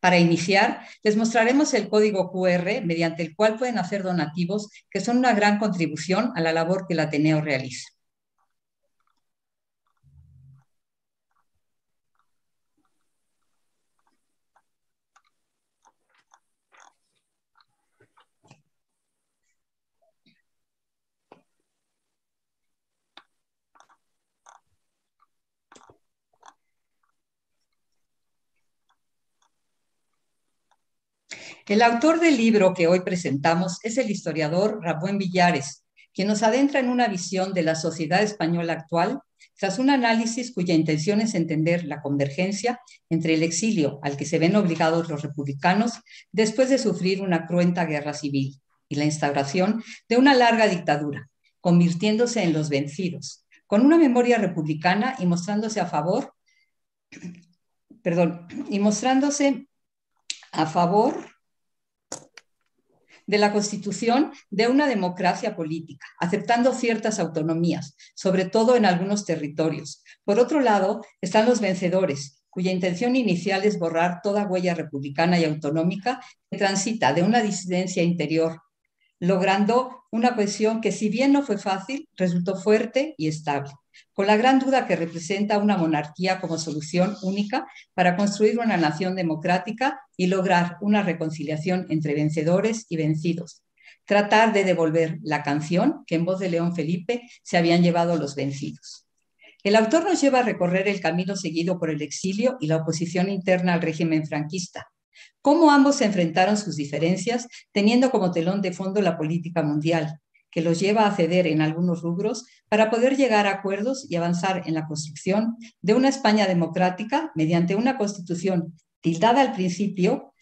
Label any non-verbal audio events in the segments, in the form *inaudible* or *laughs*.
Para iniciar, les mostraremos el código QR mediante el cual pueden hacer donativos que son una gran contribución a la labor que el Ateneo realiza. El autor del libro que hoy presentamos es el historiador Rabuen Villares, quien nos adentra en una visión de la sociedad española actual tras un análisis cuya intención es entender la convergencia entre el exilio al que se ven obligados los republicanos después de sufrir una cruenta guerra civil y la instauración de una larga dictadura, convirtiéndose en los vencidos, con una memoria republicana y mostrándose a favor, perdón, y mostrándose a favor de la constitución de una democracia política, aceptando ciertas autonomías, sobre todo en algunos territorios. Por otro lado, están los vencedores, cuya intención inicial es borrar toda huella republicana y autonómica que transita de una disidencia interior, logrando una cohesión que si bien no fue fácil, resultó fuerte y estable con la gran duda que representa una monarquía como solución única para construir una nación democrática y lograr una reconciliación entre vencedores y vencidos. Tratar de devolver la canción que en voz de León Felipe se habían llevado los vencidos. El autor nos lleva a recorrer el camino seguido por el exilio y la oposición interna al régimen franquista, cómo ambos se enfrentaron sus diferencias teniendo como telón de fondo la política mundial, que los lleva a ceder en algunos rubros para poder llegar a acuerdos y avanzar en la construcción de una España democrática mediante una constitución tildada al principio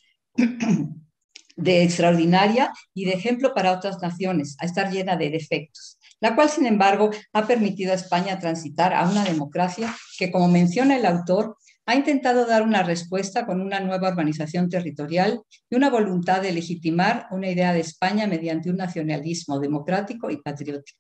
*clears throat* de extraordinaria y de ejemplo para otras naciones, a estar llena de defectos, la cual, sin embargo, ha permitido a España transitar a una democracia que, como menciona el autor, ha intentado dar una respuesta con una nueva organización territorial y una voluntad de legitimar una idea de España mediante un nacionalismo democrático y patriótico.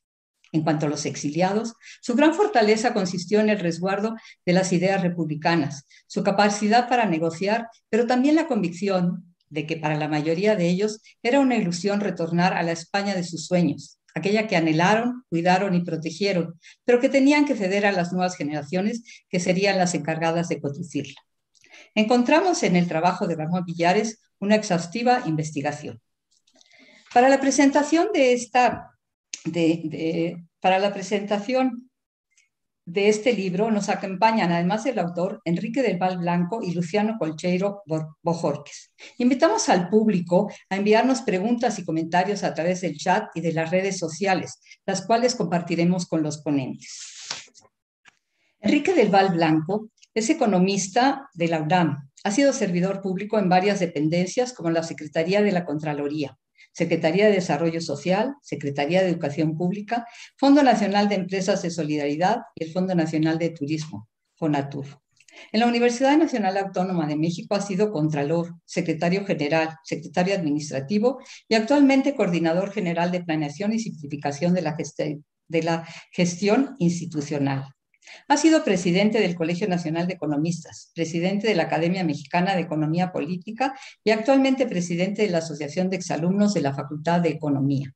En cuanto a los exiliados, su gran fortaleza consistió en el resguardo de las ideas republicanas, su capacidad para negociar, pero también la convicción de que para la mayoría de ellos era una ilusión retornar a la España de sus sueños, aquella que anhelaron, cuidaron y protegieron, pero que tenían que ceder a las nuevas generaciones que serían las encargadas de conducirla. Encontramos en el trabajo de Ramón Villares una exhaustiva investigación. Para la presentación de esta, de, para la presentación de este libro nos acompañan, además el autor, Enrique del Val Blanco y Luciano Colcheiro Bojorques. Invitamos al público a enviarnos preguntas y comentarios a través del chat y de las redes sociales, las cuales compartiremos con los ponentes. Enrique del Val Blanco es economista de la URAM, Ha sido servidor público en varias dependencias como la Secretaría de la Contraloría. Secretaría de Desarrollo Social, Secretaría de Educación Pública, Fondo Nacional de Empresas de Solidaridad y el Fondo Nacional de Turismo, FONATUR. En la Universidad Nacional Autónoma de México ha sido Contralor, Secretario General, Secretario Administrativo y actualmente Coordinador General de Planeación y Simplificación de la, de la Gestión Institucional. Ha sido presidente del Colegio Nacional de Economistas, presidente de la Academia Mexicana de Economía Política y actualmente presidente de la Asociación de Exalumnos de la Facultad de Economía.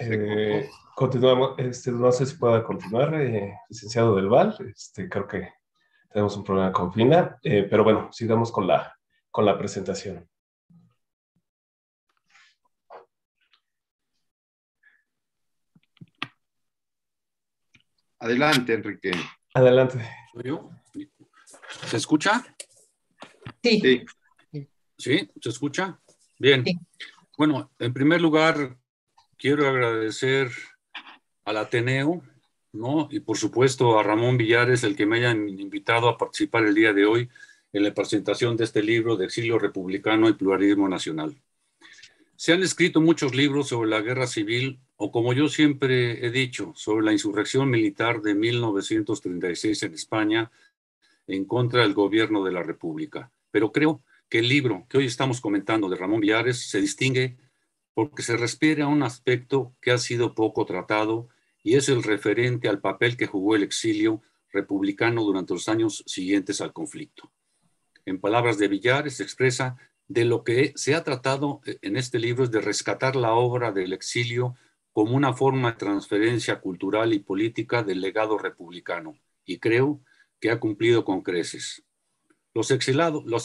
Este, eh, continuamos, este, no sé si pueda continuar, eh, licenciado del Val, este, creo que tenemos un problema con Fina, eh, pero bueno, sigamos con la, con la presentación. Adelante, Enrique. Adelante. ¿Se escucha? Sí. Sí, ¿se escucha? Bien. Bueno, en primer lugar, quiero agradecer al Ateneo, ¿no? Y por supuesto a Ramón Villares, el que me haya invitado a participar el día de hoy en la presentación de este libro de exilio republicano y pluralismo nacional. Se han escrito muchos libros sobre la guerra civil o como yo siempre he dicho, sobre la insurrección militar de 1936 en España en contra del gobierno de la República. Pero creo que el libro que hoy estamos comentando de Ramón Villares se distingue porque se respire a un aspecto que ha sido poco tratado y es el referente al papel que jugó el exilio republicano durante los años siguientes al conflicto. En palabras de Villares se expresa de lo que se ha tratado eh, en este libro es de rescatar la obra del exilio como una forma de transferencia cultural y política del legado republicano, y creo que ha cumplido con creces. los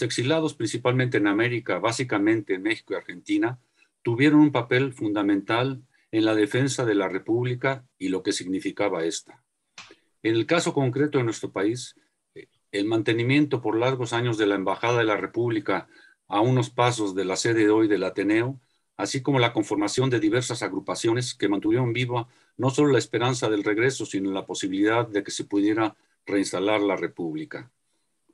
exilados principalmente en América, básicamente en México y Argentina, tuvieron un papel fundamental en la defensa de la República y lo que significaba esta. En el caso concreto de nuestro país, eh, el mantenimiento por largos años de la Embajada de la República a unos pasos de la sede de hoy del Ateneo, así como la conformación de diversas agrupaciones que mantuvieron viva no solo la esperanza del regreso, sino la posibilidad de que se pudiera reinstalar la República.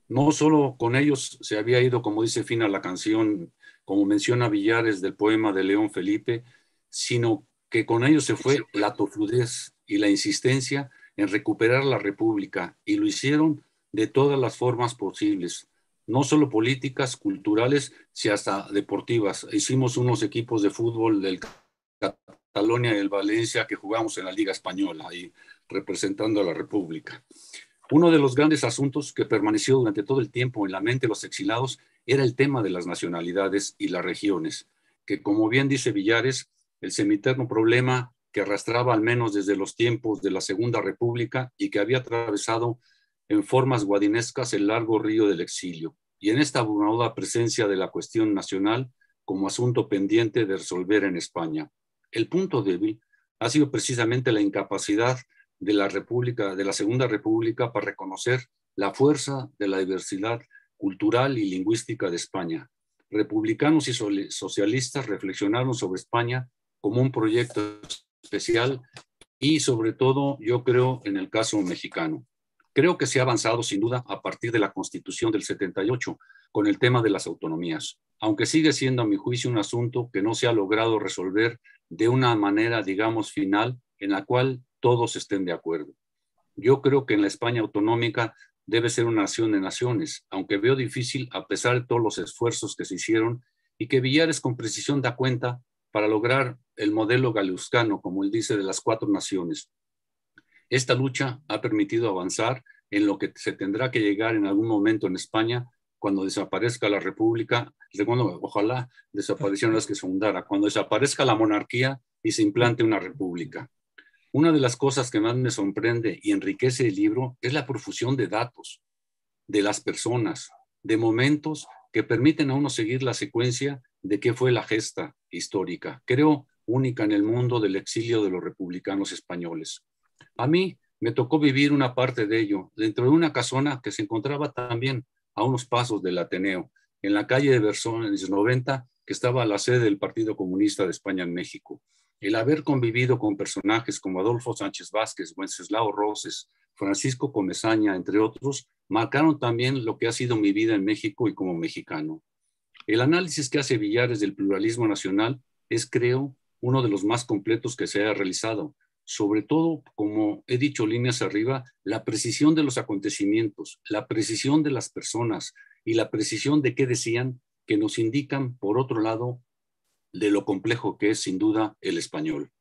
No solo con ellos se había ido, como dice Fina la canción, como menciona Villares del poema de León Felipe, sino que con ellos se fue la tofrudez y la insistencia en recuperar la República y lo hicieron de todas las formas posibles, no solo políticas, culturales, si hasta deportivas. Hicimos unos equipos de fútbol del Catalonia y del Valencia que jugamos en la Liga Española y representando a la República. Uno de los grandes asuntos que permaneció durante todo el tiempo en la mente de los exilados era el tema de las nacionalidades y las regiones, que como bien dice Villares, el semiterno problema que arrastraba al menos desde los tiempos de la Segunda República y que había atravesado en formas guadinescas el largo río del exilio, y en esta abrumada presencia de la cuestión nacional como asunto pendiente de resolver en España. El punto débil ha sido precisamente la incapacidad de la República, de la Segunda República, para reconocer la fuerza de la diversidad cultural y lingüística de España. Republicanos y socialistas reflexionaron sobre España como un proyecto especial y sobre todo, yo creo, en el caso mexicano. Creo que se ha avanzado sin duda a partir de la Constitución del 78 con el tema de las autonomías, aunque sigue siendo a mi juicio un asunto que no se ha logrado resolver de una manera, digamos, final en la cual todos estén de acuerdo. Yo creo que en la España autonómica debe ser una nación de naciones, aunque veo difícil a pesar de todos los esfuerzos que se hicieron y que Villares con precisión da cuenta para lograr el modelo galeuscano, como él dice, de las cuatro naciones. Esta lucha ha permitido avanzar en lo que se tendrá que llegar en algún momento en España cuando desaparezca la República, ojalá desaparecieron las que se fundara, cuando desaparezca la monarquía y se implante una república. Una de las cosas que más me sorprende y enriquece el libro es la profusión de datos, de las personas, de momentos que permiten a uno seguir la secuencia de qué fue la gesta histórica, creo única en el mundo del exilio de los republicanos españoles. A mí me tocó vivir una parte de ello dentro de una casona que se encontraba también a unos pasos del Ateneo, en la calle de en 90, que estaba la sede del Partido Comunista de España en México el haber convivido con personajes como Adolfo Sánchez Vázquez, Wenceslao Roses, Francisco Comezaña, entre otros, marcaron también lo que ha sido mi vida en México y como mexicano. El análisis que hace Villares del pluralismo nacional es, creo, uno de los más completos que se haya realizado, sobre todo, como he dicho líneas arriba, la precisión de los acontecimientos, la precisión de las personas y la precisión de qué decían, que nos indican, por otro lado, de lo complejo que es sin duda el español.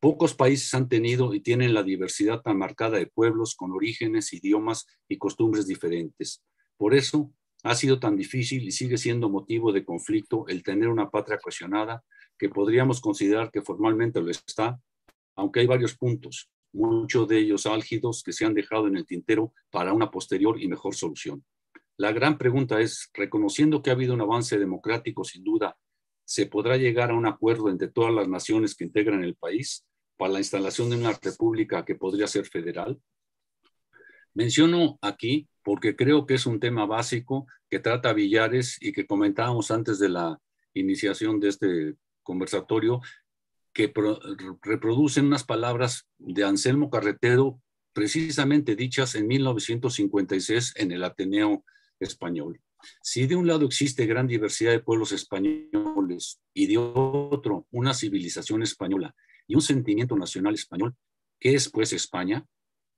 Pocos países han tenido y tienen la diversidad tan marcada de pueblos con orígenes, idiomas y costumbres diferentes. Por eso ha sido tan difícil y sigue siendo motivo de conflicto el tener una patria cohesionada que podríamos considerar que formalmente lo está, aunque hay varios puntos, muchos de ellos álgidos, que se han dejado en el tintero para una posterior y mejor solución. La gran pregunta es, reconociendo que ha habido un avance democrático sin duda se podrá llegar a un acuerdo entre todas las naciones que integran el país para la instalación de una república que podría ser federal? Menciono aquí porque creo que es un tema básico que trata Villares y que comentábamos antes de la iniciación de este conversatorio, que reproducen unas palabras de Anselmo Carretero, precisamente dichas en 1956 en el Ateneo Español. Si de un lado existe gran diversidad de pueblos españoles y de otro una civilización española y un sentimiento nacional español, ¿qué es pues España?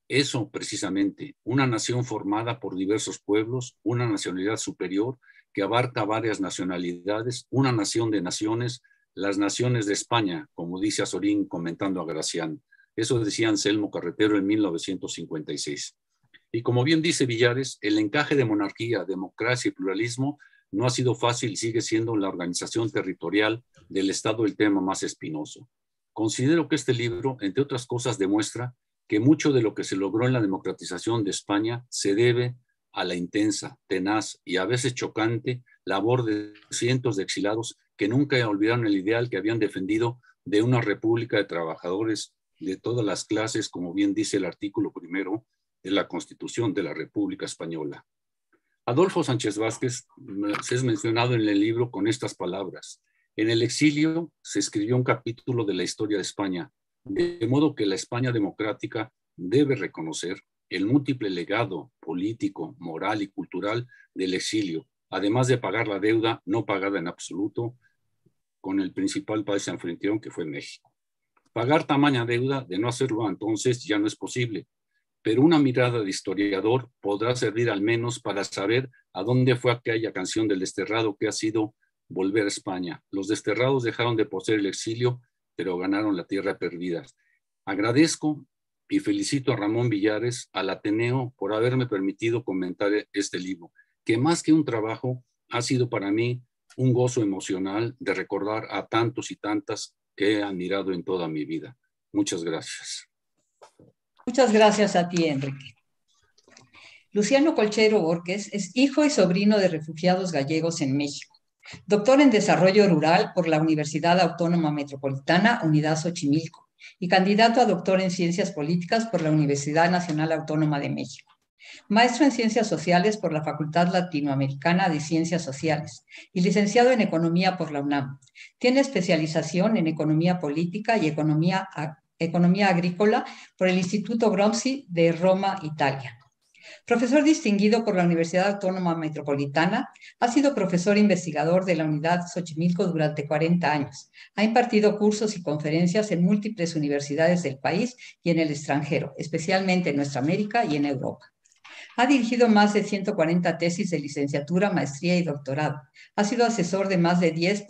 Eso precisamente, una nación formada por diversos pueblos, una nacionalidad superior que abarca varias nacionalidades, una nación de naciones, las naciones de España, como dice Azorín comentando a Gracián. Eso decía Anselmo Carretero en 1956. Y como bien dice Villares, el encaje de monarquía, democracia y pluralismo no ha sido fácil y sigue siendo la organización territorial del Estado el tema más espinoso. Considero que este libro, entre otras cosas, demuestra que mucho de lo que se logró en la democratización de España se debe a la intensa, tenaz y a veces chocante labor de cientos de exilados que nunca olvidaron el ideal que habían defendido de una república de trabajadores de todas las clases, como bien dice el artículo primero de la Constitución de la República Española. Adolfo Sánchez Vázquez es mencionado en el libro con estas palabras. En el exilio se escribió un capítulo de la historia de España, de modo que la España democrática debe reconocer el múltiple legado político, moral y cultural del exilio, además de pagar la deuda no pagada en absoluto con el principal país anfitrión que fue México. Pagar tamaña deuda de no hacerlo entonces ya no es posible, pero una mirada de historiador podrá servir al menos para saber a dónde fue aquella canción del desterrado que ha sido Volver a España. Los desterrados dejaron de poseer el exilio, pero ganaron la tierra perdida. Agradezco y felicito a Ramón Villares, al Ateneo, por haberme permitido comentar este libro, que más que un trabajo, ha sido para mí un gozo emocional de recordar a tantos y tantas que he admirado en toda mi vida. Muchas gracias. Muchas gracias a ti, Enrique. Luciano Colchero Borges es hijo y sobrino de refugiados gallegos en México. Doctor en Desarrollo Rural por la Universidad Autónoma Metropolitana, Unidad Xochimilco, y candidato a doctor en Ciencias Políticas por la Universidad Nacional Autónoma de México. Maestro en Ciencias Sociales por la Facultad Latinoamericana de Ciencias Sociales y licenciado en Economía por la UNAM. Tiene especialización en Economía Política y Economía Economía Agrícola por el Instituto Gromsi de Roma, Italia. Profesor distinguido por la Universidad Autónoma Metropolitana, ha sido profesor investigador de la Unidad Xochimilco durante 40 años. Ha impartido cursos y conferencias en múltiples universidades del país y en el extranjero, especialmente en nuestra América y en Europa. Ha dirigido más de 140 tesis de licenciatura, maestría y doctorado. Ha sido asesor de más de 10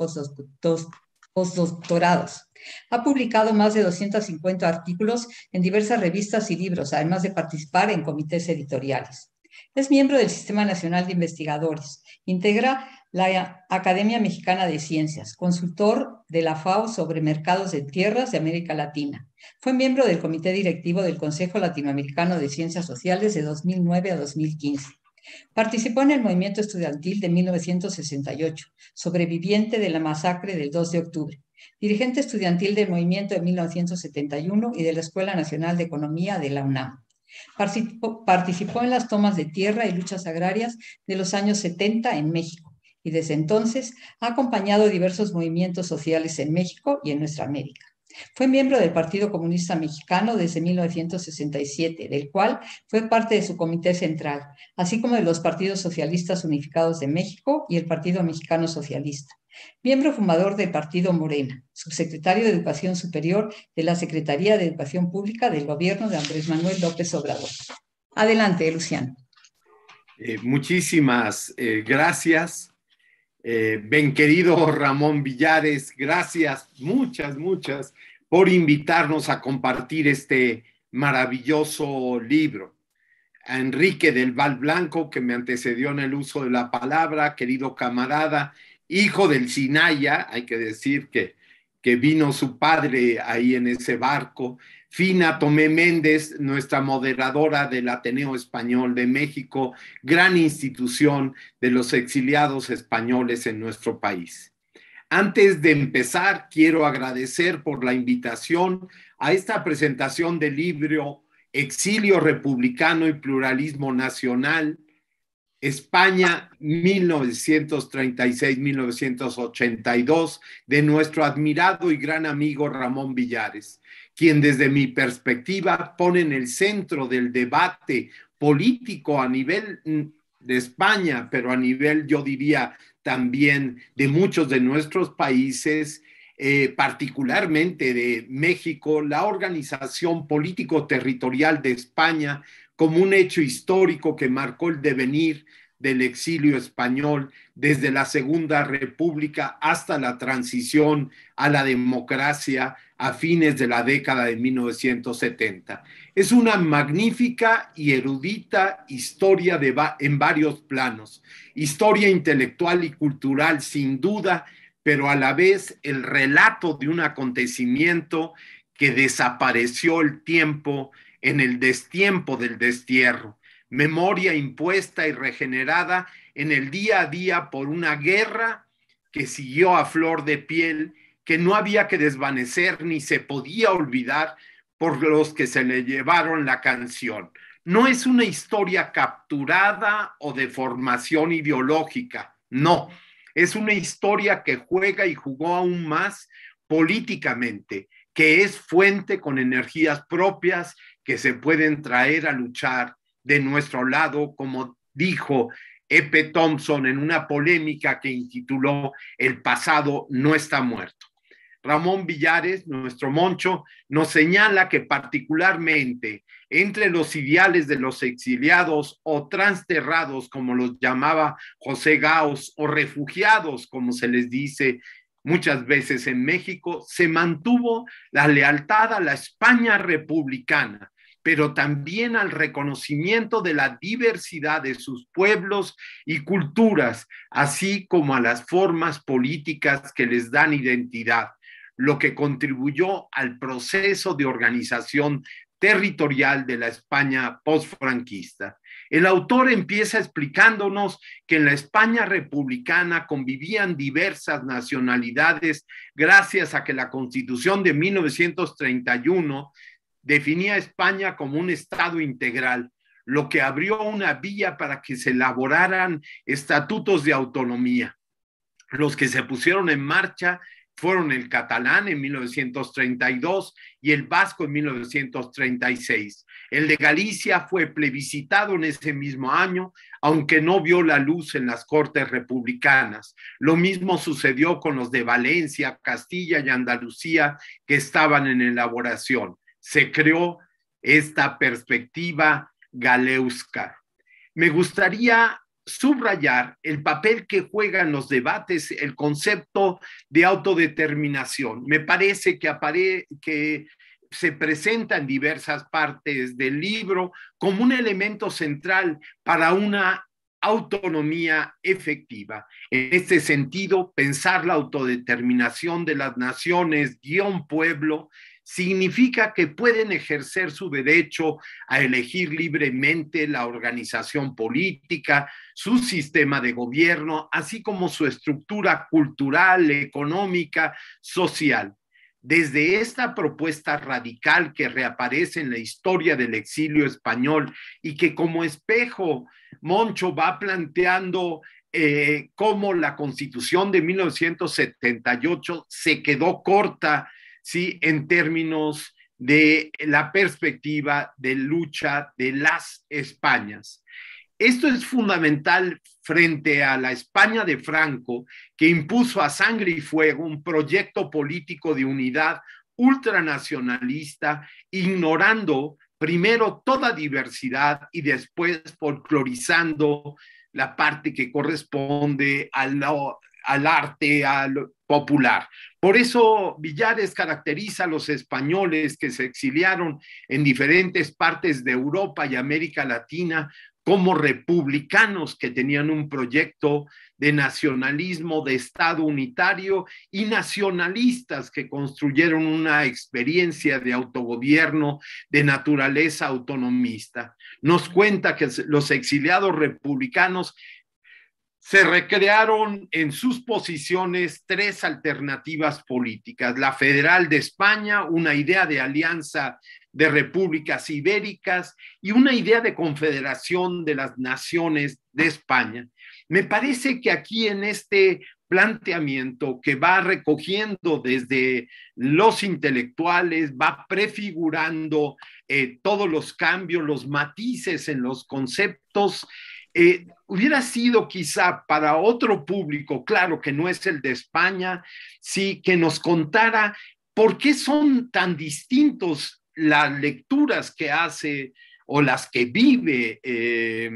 postdoctorados. Ha publicado más de 250 artículos en diversas revistas y libros, además de participar en comités editoriales. Es miembro del Sistema Nacional de Investigadores. Integra la Academia Mexicana de Ciencias, consultor de la FAO sobre mercados de tierras de América Latina. Fue miembro del Comité Directivo del Consejo Latinoamericano de Ciencias Sociales de 2009 a 2015. Participó en el movimiento estudiantil de 1968, sobreviviente de la masacre del 2 de octubre dirigente estudiantil del movimiento de 1971 y de la Escuela Nacional de Economía de la UNAM. Participó en las tomas de tierra y luchas agrarias de los años 70 en México y desde entonces ha acompañado diversos movimientos sociales en México y en nuestra América. Fue miembro del Partido Comunista Mexicano desde 1967, del cual fue parte de su comité central, así como de los Partidos Socialistas Unificados de México y el Partido Mexicano Socialista. Miembro fundador del Partido Morena, subsecretario de Educación Superior de la Secretaría de Educación Pública del gobierno de Andrés Manuel López Obrador. Adelante, Luciano. Eh, muchísimas eh, gracias. Eh, ben querido Ramón Villares, gracias, muchas, muchas, por invitarnos a compartir este maravilloso libro. A Enrique del Val Blanco, que me antecedió en el uso de la palabra, querido camarada, hijo del Sinaya, hay que decir que, que vino su padre ahí en ese barco, Fina Tomé Méndez, nuestra moderadora del Ateneo Español de México, gran institución de los exiliados españoles en nuestro país. Antes de empezar, quiero agradecer por la invitación a esta presentación del libro Exilio Republicano y Pluralismo Nacional, España 1936-1982, de nuestro admirado y gran amigo Ramón Villares quien desde mi perspectiva pone en el centro del debate político a nivel mm, de España, pero a nivel, yo diría, también de muchos de nuestros países, eh, particularmente de México, la organización político-territorial de España como un hecho histórico que marcó el devenir del exilio español desde la Segunda República hasta la transición a la democracia, a fines de la década de 1970. Es una magnífica y erudita historia en varios planos, historia intelectual y cultural sin duda, pero a la vez el relato de un acontecimiento que desapareció el tiempo en el destiempo del destierro, memoria impuesta y regenerada en el día a día por una guerra que siguió a flor de piel que no había que desvanecer ni se podía olvidar por los que se le llevaron la canción. No es una historia capturada o de formación ideológica, no, es una historia que juega y jugó aún más políticamente, que es fuente con energías propias que se pueden traer a luchar de nuestro lado, como dijo Epe Thompson en una polémica que intituló El pasado no está muerto. Ramón Villares, nuestro moncho, nos señala que particularmente entre los ideales de los exiliados o transterrados, como los llamaba José Gaos, o refugiados, como se les dice muchas veces en México, se mantuvo la lealtad a la España republicana, pero también al reconocimiento de la diversidad de sus pueblos y culturas, así como a las formas políticas que les dan identidad lo que contribuyó al proceso de organización territorial de la España postfranquista. El autor empieza explicándonos que en la España republicana convivían diversas nacionalidades gracias a que la Constitución de 1931 definía a España como un Estado integral, lo que abrió una vía para que se elaboraran estatutos de autonomía los que se pusieron en marcha fueron el catalán en 1932 y el vasco en 1936. El de Galicia fue plebiscitado en ese mismo año, aunque no vio la luz en las Cortes Republicanas. Lo mismo sucedió con los de Valencia, Castilla y Andalucía que estaban en elaboración. Se creó esta perspectiva galeusca. Me gustaría subrayar el papel que juega en los debates el concepto de autodeterminación. Me parece que, que se presenta en diversas partes del libro como un elemento central para una autonomía efectiva. En este sentido, pensar la autodeterminación de las naciones, un pueblo, significa que pueden ejercer su derecho a elegir libremente la organización política, su sistema de gobierno, así como su estructura cultural, económica, social. Desde esta propuesta radical que reaparece en la historia del exilio español y que como espejo Moncho va planteando eh, cómo la constitución de 1978 se quedó corta ¿sí? En términos de la perspectiva de lucha de las Españas. Esto es fundamental frente a la España de Franco, que impuso a sangre y fuego un proyecto político de unidad ultranacionalista, ignorando primero toda diversidad y después folclorizando la parte que corresponde a la al arte, al popular. Por eso Villares caracteriza a los españoles que se exiliaron en diferentes partes de Europa y América Latina como republicanos que tenían un proyecto de nacionalismo, de Estado unitario y nacionalistas que construyeron una experiencia de autogobierno de naturaleza autonomista. Nos cuenta que los exiliados republicanos se recrearon en sus posiciones tres alternativas políticas, la federal de España, una idea de alianza de repúblicas ibéricas y una idea de confederación de las naciones de España. Me parece que aquí en este planteamiento que va recogiendo desde los intelectuales, va prefigurando eh, todos los cambios, los matices en los conceptos eh, hubiera sido quizá para otro público, claro que no es el de España, sí, que nos contara por qué son tan distintos las lecturas que hace o las que vive eh,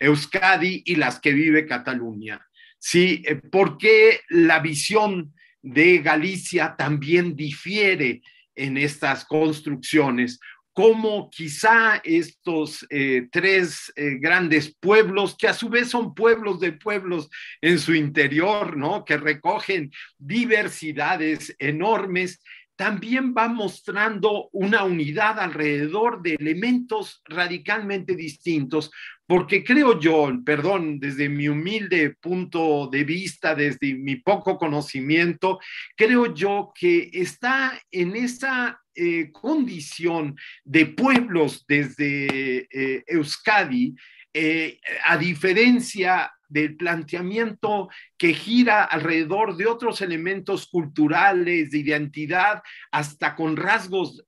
Euskadi y las que vive Cataluña. Sí, eh, ¿por qué la visión de Galicia también difiere en estas construcciones? cómo quizá estos eh, tres eh, grandes pueblos, que a su vez son pueblos de pueblos en su interior, ¿no? Que recogen diversidades enormes, también va mostrando una unidad alrededor de elementos radicalmente distintos, porque creo yo, perdón, desde mi humilde punto de vista, desde mi poco conocimiento, creo yo que está en esa eh, condición de pueblos desde eh, Euskadi, eh, a diferencia del planteamiento que gira alrededor de otros elementos culturales, de identidad, hasta con rasgos,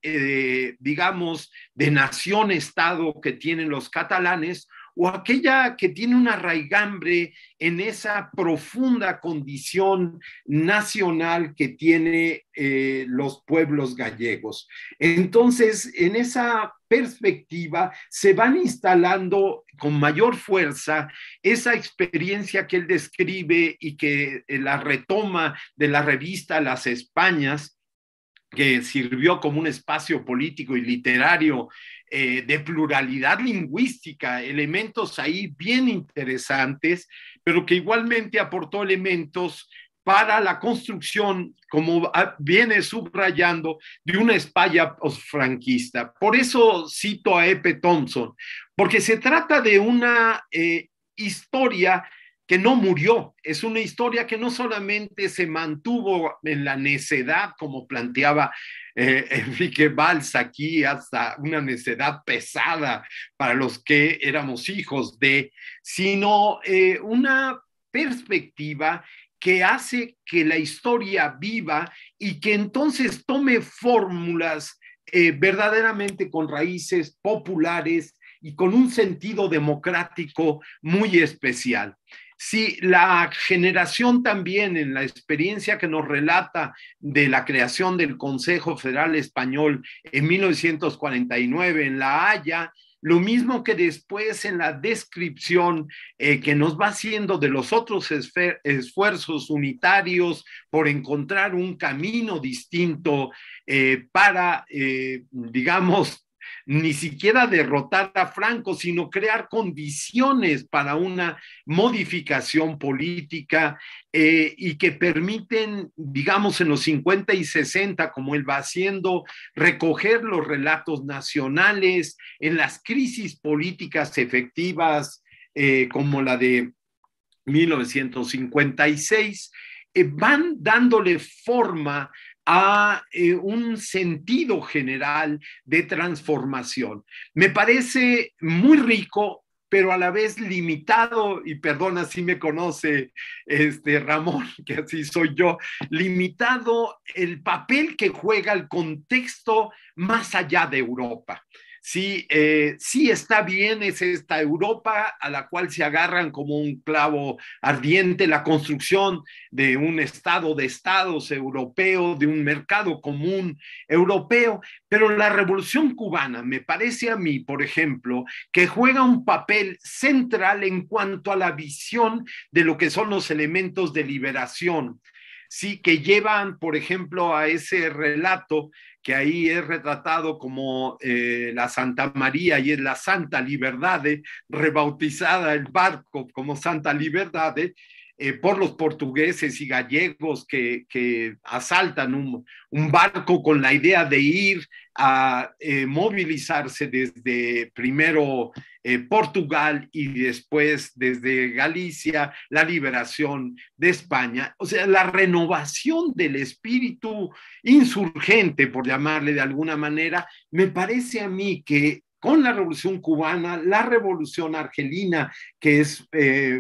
digamos, de nación-estado que tienen los catalanes, o aquella que tiene un arraigambre en esa profunda condición nacional que tiene eh, los pueblos gallegos. Entonces, en esa perspectiva se van instalando con mayor fuerza esa experiencia que él describe y que eh, la retoma de la revista Las Españas, que sirvió como un espacio político y literario eh, de pluralidad lingüística, elementos ahí bien interesantes, pero que igualmente aportó elementos para la construcción, como viene subrayando, de una España franquista. Por eso cito a Epe Thompson, porque se trata de una eh, historia que no murió. Es una historia que no solamente se mantuvo en la necedad, como planteaba eh, *laughs* Enrique Valls aquí, hasta una necedad pesada para los que éramos hijos de, sino eh, una perspectiva que hace que la historia viva y que entonces tome fórmulas eh, verdaderamente con raíces populares y con un sentido democrático muy especial. Si la generación también en la experiencia que nos relata de la creación del Consejo Federal Español en 1949 en La Haya, lo mismo que después en la descripción eh, que nos va haciendo de los otros esfuerzos unitarios por encontrar un camino distinto eh, para, eh, digamos, ni siquiera derrotar a Franco, sino crear condiciones para una modificación política eh, y que permiten, digamos, en los 50 y 60, como él va haciendo, recoger los relatos nacionales en las crisis políticas efectivas, eh, como la de 1956, eh, van dándole forma a eh, un sentido general de transformación. Me parece muy rico, pero a la vez limitado, y perdona si me conoce este Ramón, *laughs* que así soy yo, limitado el papel que juega el contexto más allá de Europa sí, eh, sí está bien, es esta Europa a la cual se agarran como un clavo ardiente la construcción de un Estado de Estados europeo, de un mercado común europeo, pero la revolución cubana me parece a mí, por ejemplo, que juega un papel central en cuanto a la visión de lo que son los elementos de liberación sí, que llevan, por ejemplo, a ese relato que ahí es retratado como eh, la Santa María y es la Santa Libertad, rebautizada el barco como Santa Libertad, eh, por los portugueses y gallegos que, asaltan un, barco con la idea de ir a eh, movilizarse desde primero eh, Portugal y después desde Galicia, la liberación de España. O sea, la renovación del espíritu insurgente, por llamarle de alguna manera, me parece a mí que con la revolución cubana, la revolución argelina, que es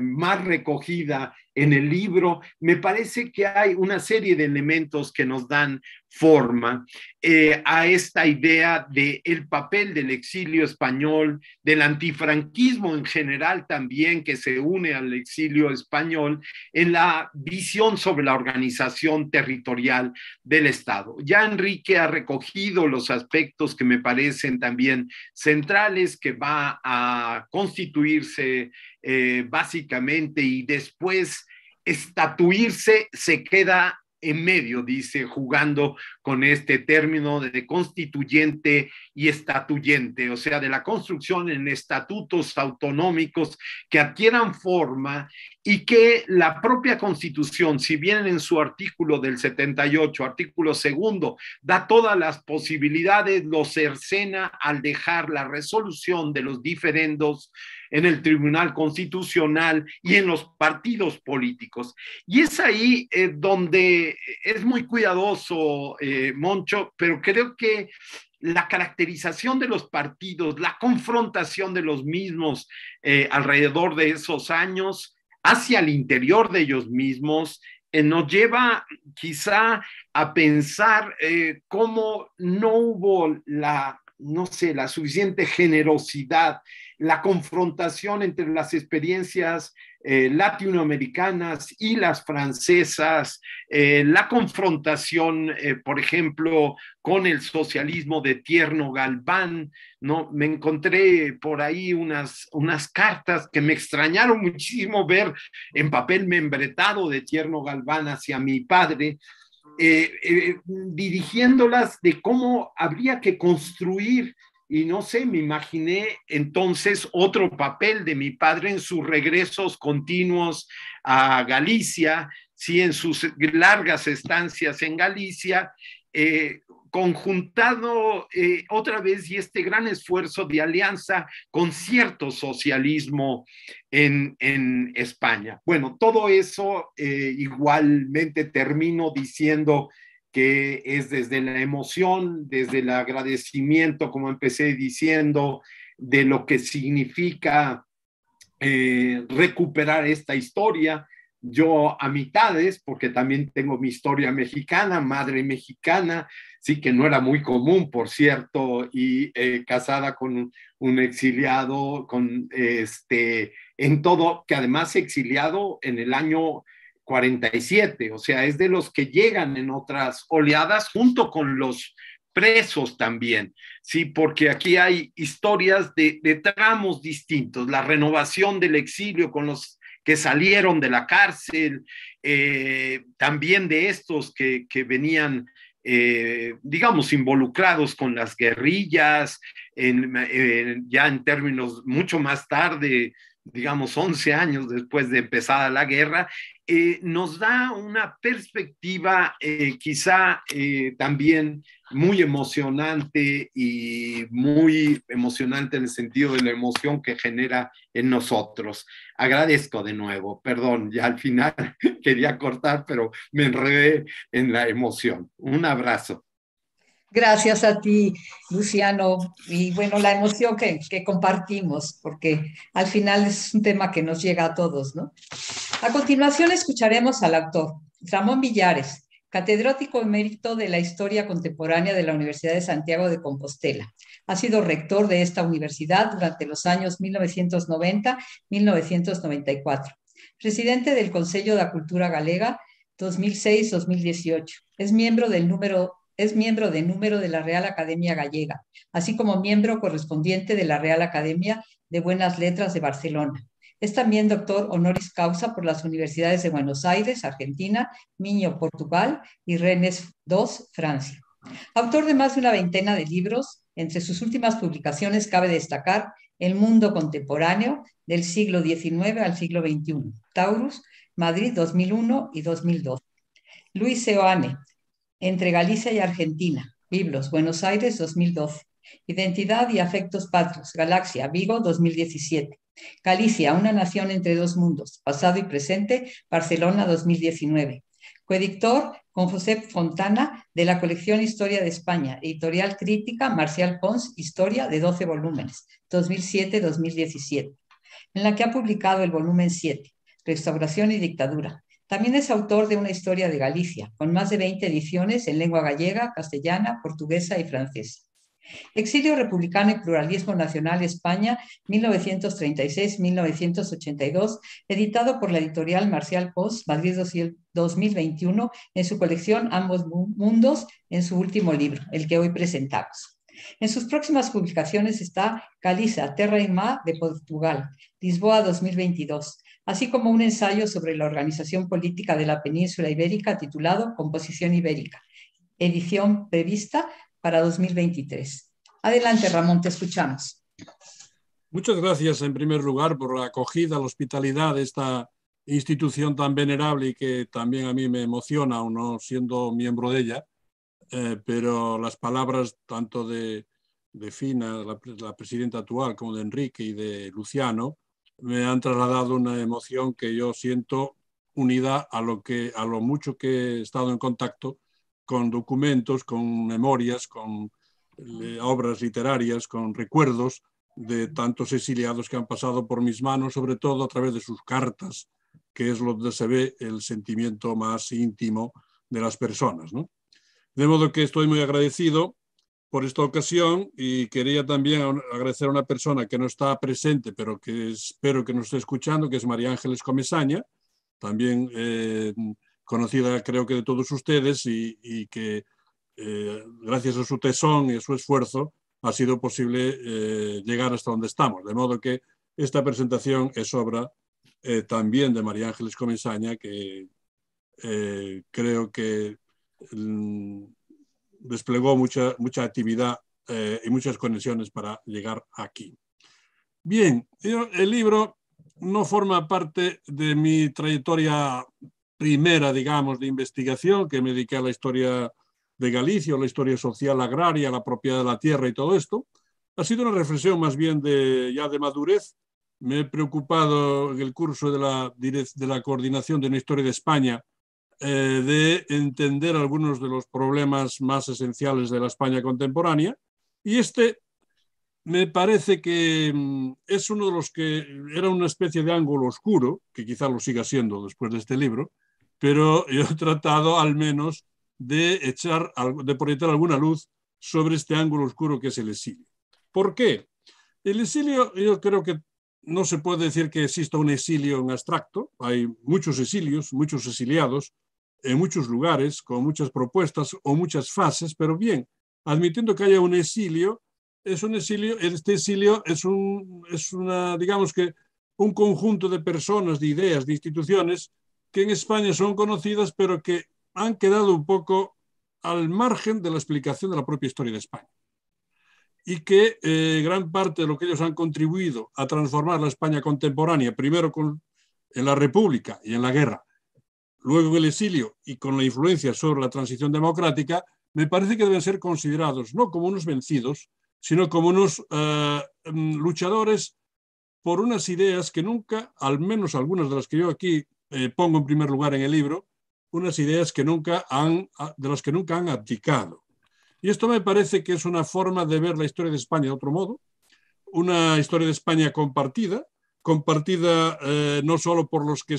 más recogida en el libro, me parece que hay una serie de elementos que nos dan forma eh, a esta idea de el papel del exilio español, del antifranquismo en general también que se une al exilio español en la visión sobre la organización territorial del Estado. Ya Enrique ha recogido los aspectos que me parecen también centrales que va a constituirse eh, básicamente, y después estatuirse se queda en medio, dice, jugando con este término de constituyente y estatuyente, o sea, de la construcción en estatutos autonómicos que adquieran forma y que la propia constitución, si bien en su artículo del 78, artículo segundo, da todas las posibilidades, lo cercena al dejar la resolución de los diferendos en el Tribunal Constitucional y en los partidos políticos. Y es ahí eh, donde es muy cuidadoso, eh, Moncho, pero creo que la caracterización de los partidos, la confrontación de los mismos eh, alrededor de esos años hacia el interior de ellos mismos, nos lleva quizá a pensar cómo no hubo la no sé, la suficiente generosidad la confrontación entre las experiencias eh, latinoamericanas y las francesas, eh, la confrontación, eh, por ejemplo, con el socialismo de Tierno Galván, ¿no? Me encontré por ahí unas, unas cartas que me extrañaron muchísimo ver en papel membretado de Tierno Galván hacia mi padre, dirigiéndolas de cómo habría que construir y no sé, me imaginé entonces otro papel de mi padre en sus regresos continuos a Galicia, sí, en sus largas estancias en Galicia, eh, conjuntado eh, otra vez y este gran esfuerzo de alianza con cierto socialismo en, España. Bueno, todo eso eh, igualmente termino diciendo que es desde la emoción, desde el agradecimiento, como empecé diciendo, de lo que significa eh, recuperar esta historia. Yo a mitades, porque también tengo mi historia mexicana, madre mexicana, sí que no era muy común, por cierto, y eh, casada con un, exiliado, con este, en todo, que además exiliado en el año 47, o sea, es de los que llegan en otras oleadas junto con los presos también, ¿sí? Porque aquí hay historias de, tramos distintos, la renovación del exilio con los que salieron de la cárcel, eh, también de estos que, venían, eh, digamos, involucrados con las guerrillas, eh, ya en términos mucho más tarde, digamos, 11 años después de empezada la guerra, eh, nos da una perspectiva eh, quizá eh, también muy emocionante y muy emocionante en el sentido de la emoción que genera en nosotros. Agradezco de nuevo, perdón, ya al final *laughs* quería cortar, pero me enredé en la emoción. Un abrazo. Gracias a ti, Luciano, y bueno, la emoción que, compartimos, porque al final es un tema que nos llega a todos, ¿no? A continuación escucharemos al autor, Ramón Villares, catedrático emérito de la Historia Contemporánea de la Universidad de Santiago de Compostela. Ha sido rector de esta universidad durante los años 1990-1994, presidente del Consejo de la Cultura Galega 2006-2018. Es miembro del número es miembro de número de la Real Academia Gallega, así como miembro correspondiente de la Real Academia de Buenas Letras de Barcelona. Es también doctor honoris causa por las universidades de Buenos Aires, Argentina, Miño, Portugal y Rennes II, Francia. Autor de más de una veintena de libros, entre sus últimas publicaciones cabe destacar El mundo contemporáneo del siglo XIX al siglo XXI, Taurus, Madrid 2001 y 2002. Luis Seoane, entre Galicia y Argentina. Biblos, Buenos Aires, 2012. Identidad y afectos patrios. Galaxia, Vigo, 2017. Galicia, una nación entre dos mundos. Pasado y presente, Barcelona, 2019. Coeditor con José Fontana de la colección Historia de España, editorial crítica Marcial Pons, Historia de 12 volúmenes, 2007-2017, en la que ha publicado el volumen 7, Restauración y Dictadura, también es autor de una historia de Galicia, con más de 20 ediciones en lengua gallega, castellana, portuguesa y francesa. Exilio Republicano y Pluralismo Nacional España, 1936-1982, editado por la editorial Marcial Post, Madrid 2021, en su colección Ambos Mundos, en su último libro, el que hoy presentamos. En sus próximas publicaciones está Caliza, Terra y Mar de Portugal, Lisboa 2022, así como un ensayo sobre la organización política de la península ibérica titulado Composición Ibérica, edición prevista para 2023. Adelante, Ramón, te escuchamos. Muchas gracias, en primer lugar, por la acogida, la hospitalidad de esta institución tan venerable y que también a mí me emociona, aún no siendo miembro de ella, eh, pero las palabras tanto de, Fina, la, presidenta actual, como de Enrique y de Luciano, me han trasladado una emoción que yo siento unida a lo, que, a lo mucho que he estado en contacto con documentos, con memorias, con eh, obras literarias, con recuerdos de tantos exiliados que han pasado por mis manos, sobre todo a través de sus cartas, que es donde se ve el sentimiento más íntimo de las personas. De modo que estoy muy agradecido por esta ocasión y quería también agradecer a una persona que no está presente, pero que espero que nos esté escuchando, que es María Ángeles Comesaña, también eh, conocida creo que de todos ustedes y, que eh, gracias a su tesón y a su esfuerzo ha sido posible eh, llegar hasta donde estamos. De modo que esta presentación es obra también de María Ángeles Comesaña, que creo que... Mm, desplegó mucha, mucha actividad eh, y muchas conexiones para llegar aquí. Bien, el libro no forma parte de mi trayectoria primera, digamos, de investigación, que me dediqué a la historia de Galicia, la historia social agraria, la propiedad de la tierra y todo esto. Ha sido una reflexión más bien de, ya de madurez. Me he preocupado en el curso de la, de la coordinación de una historia de España eh, de entender algunos de los problemas más esenciales de la España contemporánea. Y este me parece que mm, es uno de los que era una especie de ángulo oscuro, que quizá lo siga siendo después de este libro, pero yo he tratado al menos de, echar, de proyectar alguna luz sobre este ángulo oscuro que es el exilio. ¿Por qué? El exilio, yo creo que no se puede decir que exista un exilio en abstracto, hay muchos exilios, muchos exiliados, en muchos lugares, con muchas propuestas o muchas fases, pero bien, admitiendo que haya un exilio, es un exilio, este exilio es, un, es una, digamos que, un conjunto de personas, de ideas, de instituciones que en España son conocidas, pero que han quedado un poco al margen de la explicación de la propia historia de España. Y que eh, gran parte de lo que ellos han contribuido a transformar la España contemporánea, primero con, en la República y en la guerra, luego el exilio y con la influencia sobre la transición democrática, me parece que deben ser considerados no como unos vencidos, sino como unos eh, mm, luchadores por unas ideas que nunca, al menos algunas de las que yo aquí eh, pongo en primer lugar en el libro, unas ideas que nunca han, de las que nunca han abdicado. Y esto me parece que es una forma de ver la historia de España de otro modo, una historia de España compartida, compartida eh, no solo por los que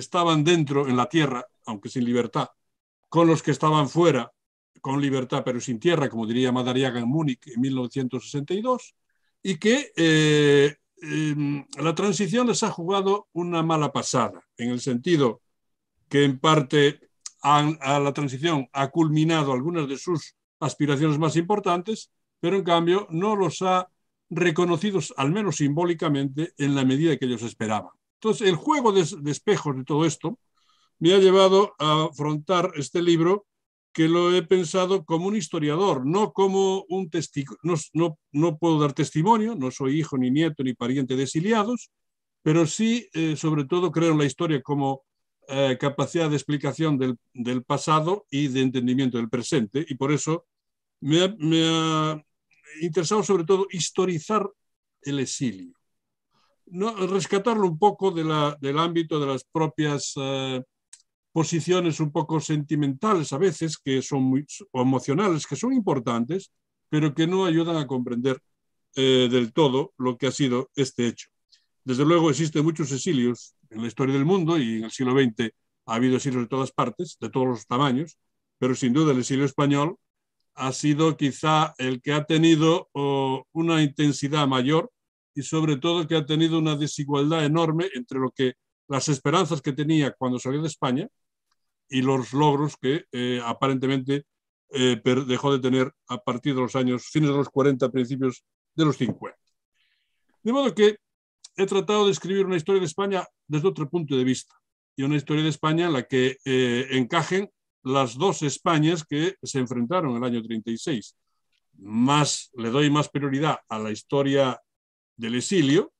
estaban dentro en la tierra, aunque sin libertad, con los que estaban fuera, con libertad pero sin tierra, como diría Madariaga en Múnich en 1962, y que eh, em, la transición les ha jugado una mala pasada, en el sentido que en parte a la transición ha culminado algunas de sus aspiraciones más importantes, pero en cambio no los ha reconocidos, al menos simbólicamente, en la medida que ellos esperaban. Entonces, el juego de, espejos de todo esto me ha llevado a afrontar este libro que lo he pensado como un historiador, no como un testigo. No, no, no, puedo dar testimonio, no soy hijo, ni nieto, ni pariente de exiliados, pero sí, eh, sobre todo, creo en la historia como eh, capacidad de explicación del, del, pasado y de entendimiento del presente. Y por eso me ha interesado, sobre todo, historizar el exilio rescatarlo un poco del ámbito de las propias eh, posiciones un poco sentimentales a veces, que son muy emocionales, que son importantes, pero que no ayudan a comprender eh, del todo lo que ha sido este hecho. Desde luego existen muchos exilios en la historia del mundo y en el siglo XX ha habido exilios de todas partes, de todos los tamaños, pero sin duda el exilio español ha sido quizá el que ha tenido oh, una intensidad mayor y sobre todo que ha tenido una desigualdad enorme entre lo que las esperanzas que tenía cuando salió de España y los logros que eh, aparentemente eh, dejó de tener a partir de los años fines de los 40, principios de los 50. De modo que he tratado de escribir una historia de España desde otro punto de vista y una historia de España en la que eh, encajen las dos Españas que se enfrentaron en el año 36. Más, le doy más prioridad a la historia del exilio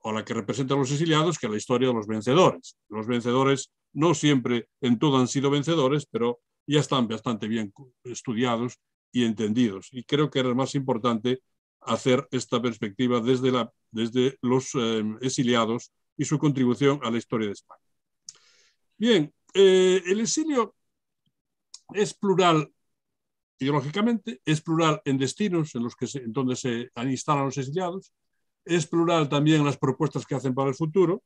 o la que representa a los exiliados que la historia de los vencedores. Los vencedores no siempre en todo han sido vencedores, pero ya están bastante bien estudiados y entendidos. Y creo que era más importante hacer esta perspectiva desde, la, desde los eh, exiliados y su contribución a la historia de España. Bien, eh, el exilio es plural ideológicamente, es plural en destinos en los que se, en donde se instalan los exiliados, es plural también las propuestas que hacen para el futuro,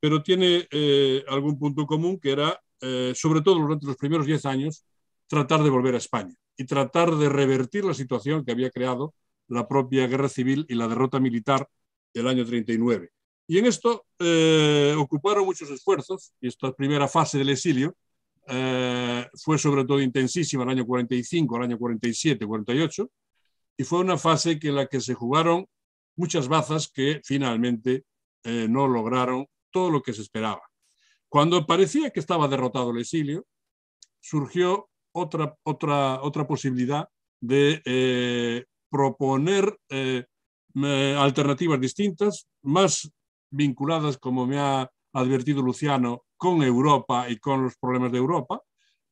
pero tiene eh, algún punto común que era, eh, sobre todo durante los primeros 10 años, tratar de volver a España y tratar de revertir la situación que había creado la propia guerra civil y la derrota militar del año 39. Y en esto eh, ocuparon muchos esfuerzos y esta primera fase del exilio fue sobre todo intensísima el año 45, el año 47, 48 y fue una fase que en la que se jugaron muchas bazas que finalmente eh, no lograron todo lo que se esperaba. Cuando parecía que estaba derrotado el exilio, surgió otra, otra, otra posibilidad de eh, proponer eh, alternativas distintas, más vinculadas, como me ha advertido Luciano, con Europa y con los problemas de Europa,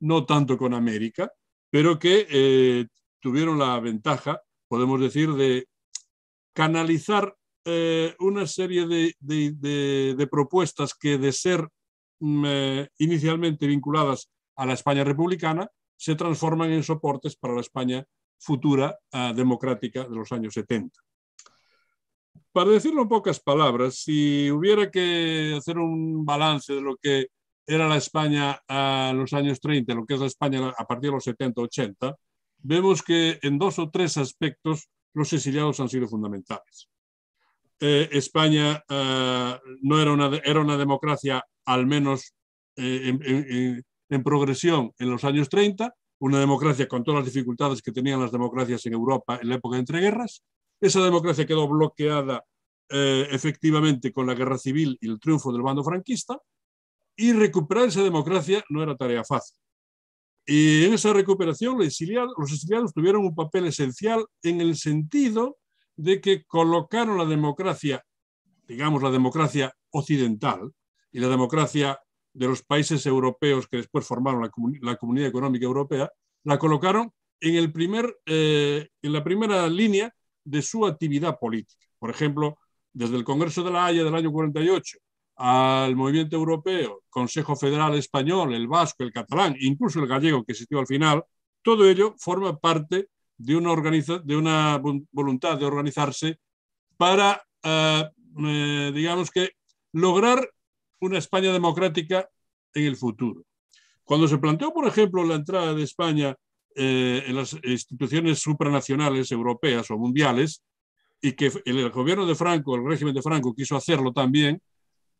no tanto con América, pero que tuvieron la ventaja, podemos decir, de canalizar eh, una serie de, propuestas que de ser mm, eh, inicialmente vinculadas a la España republicana, se transforman en soportes para la España futura ah, democrática de los años 70. Para decirlo en pocas palabras, si hubiera que hacer un balance de lo que era la España a los años 30, lo que es la España a partir de los 70-80, vemos que en dos o tres aspectos los exiliados han sido fundamentales. Eh, España eh, no era una, democracia, al menos eh, en, en, progresión en los años 30, una democracia con todas las dificultades que tenían las democracias en Europa en la época de entreguerras. Esa democracia quedó bloqueada efectivamente con la guerra civil y el triunfo del bando franquista, y recuperar esa democracia no era tarea fácil. Y eh, en esa recuperación los exiliados, tuvieron un papel esencial en el sentido de que colocaron la democracia, digamos la democracia occidental y la democracia de los países europeos que después formaron la, Comunidad Económica Europea, la colocaron en, el primer, eh, en la primera línea de su actividad política. Por ejemplo, desde el Congreso de la Haya del año 48 al movimiento europeo, Consejo Federal Español, el vasco, el catalán, incluso el gallego que existió al final, todo ello forma parte de una, voluntad de organizarse para, eh, eh, digamos que, lograr una España democrática en el futuro. Cuando se planteó, por ejemplo, la entrada de España eh, en las instituciones supranacionales europeas o mundiales, y que el gobierno de Franco, el régimen de Franco, quiso hacerlo también,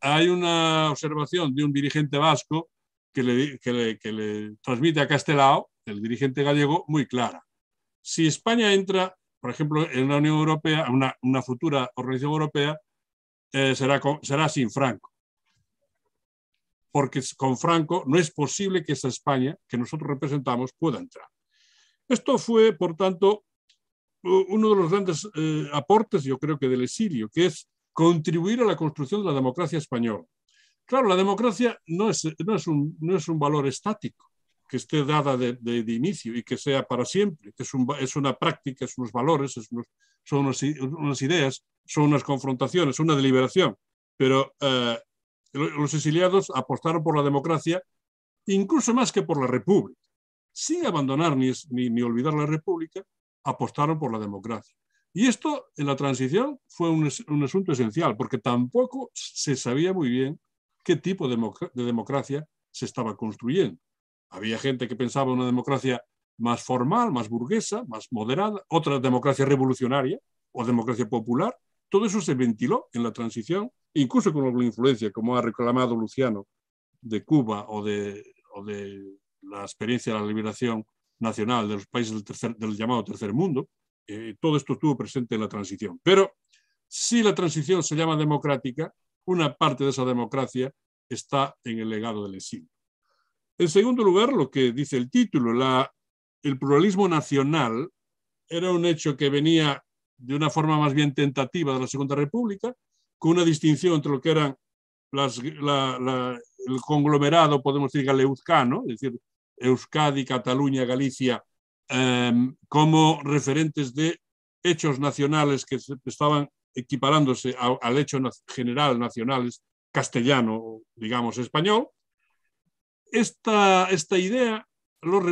hay una observación de un dirigente vasco que le, transmite a Castelao, el dirigente gallego, muy clara. Si España entra, por ejemplo, en la Unión Europea, una, una futura organización europea, eh, será, sin Franco. Porque con Franco no es posible que esa España que nosotros representamos pueda entrar. Esto fue, por tanto, uno de los grandes eh, aportes, yo creo que del exilio, que es contribuir a la construcción de la democracia española. Claro, la democracia no es, no es, un, no es un, valor estático que esté dada de, de, inicio y que sea para siempre. Es, es una práctica, es unos valores, es unos, son unas ideas, son unas confrontaciones, una deliberación. Pero eh, los exiliados apostaron por la democracia incluso más que por la república. Sin abandonar ni, ni olvidar la república, apostaron por la democracia. Y esto en la transición fue un, asunto esencial, porque tampoco se sabía muy bien qué tipo de, democracia se estaba construyendo. Había gente que pensaba en una democracia más formal, más burguesa, más moderada, otra democracia revolucionaria o democracia popular. Todo eso se ventiló en la transición, incluso con la influencia, como ha reclamado Luciano, de Cuba o de, la experiencia de la liberación nacional de los países del llamado tercer mundo, eh, todo esto estuvo presente en la transición. Pero si la transición se llama democrática, una parte de esa democracia está en el legado del exilio. En segundo lugar, lo que dice el título, el pluralismo nacional era un hecho que venía de una forma más bien tentativa de la Segunda República, con una distinción entre lo que eran las, el conglomerado, podemos decir, galeuzcano, es decir, Euskadi, Cataluña, Galicia Em, como referentes de hechos nacionales que estaban equiparándose al hecho general nacionales castellano, digamos, español. Esta, esta idea, los,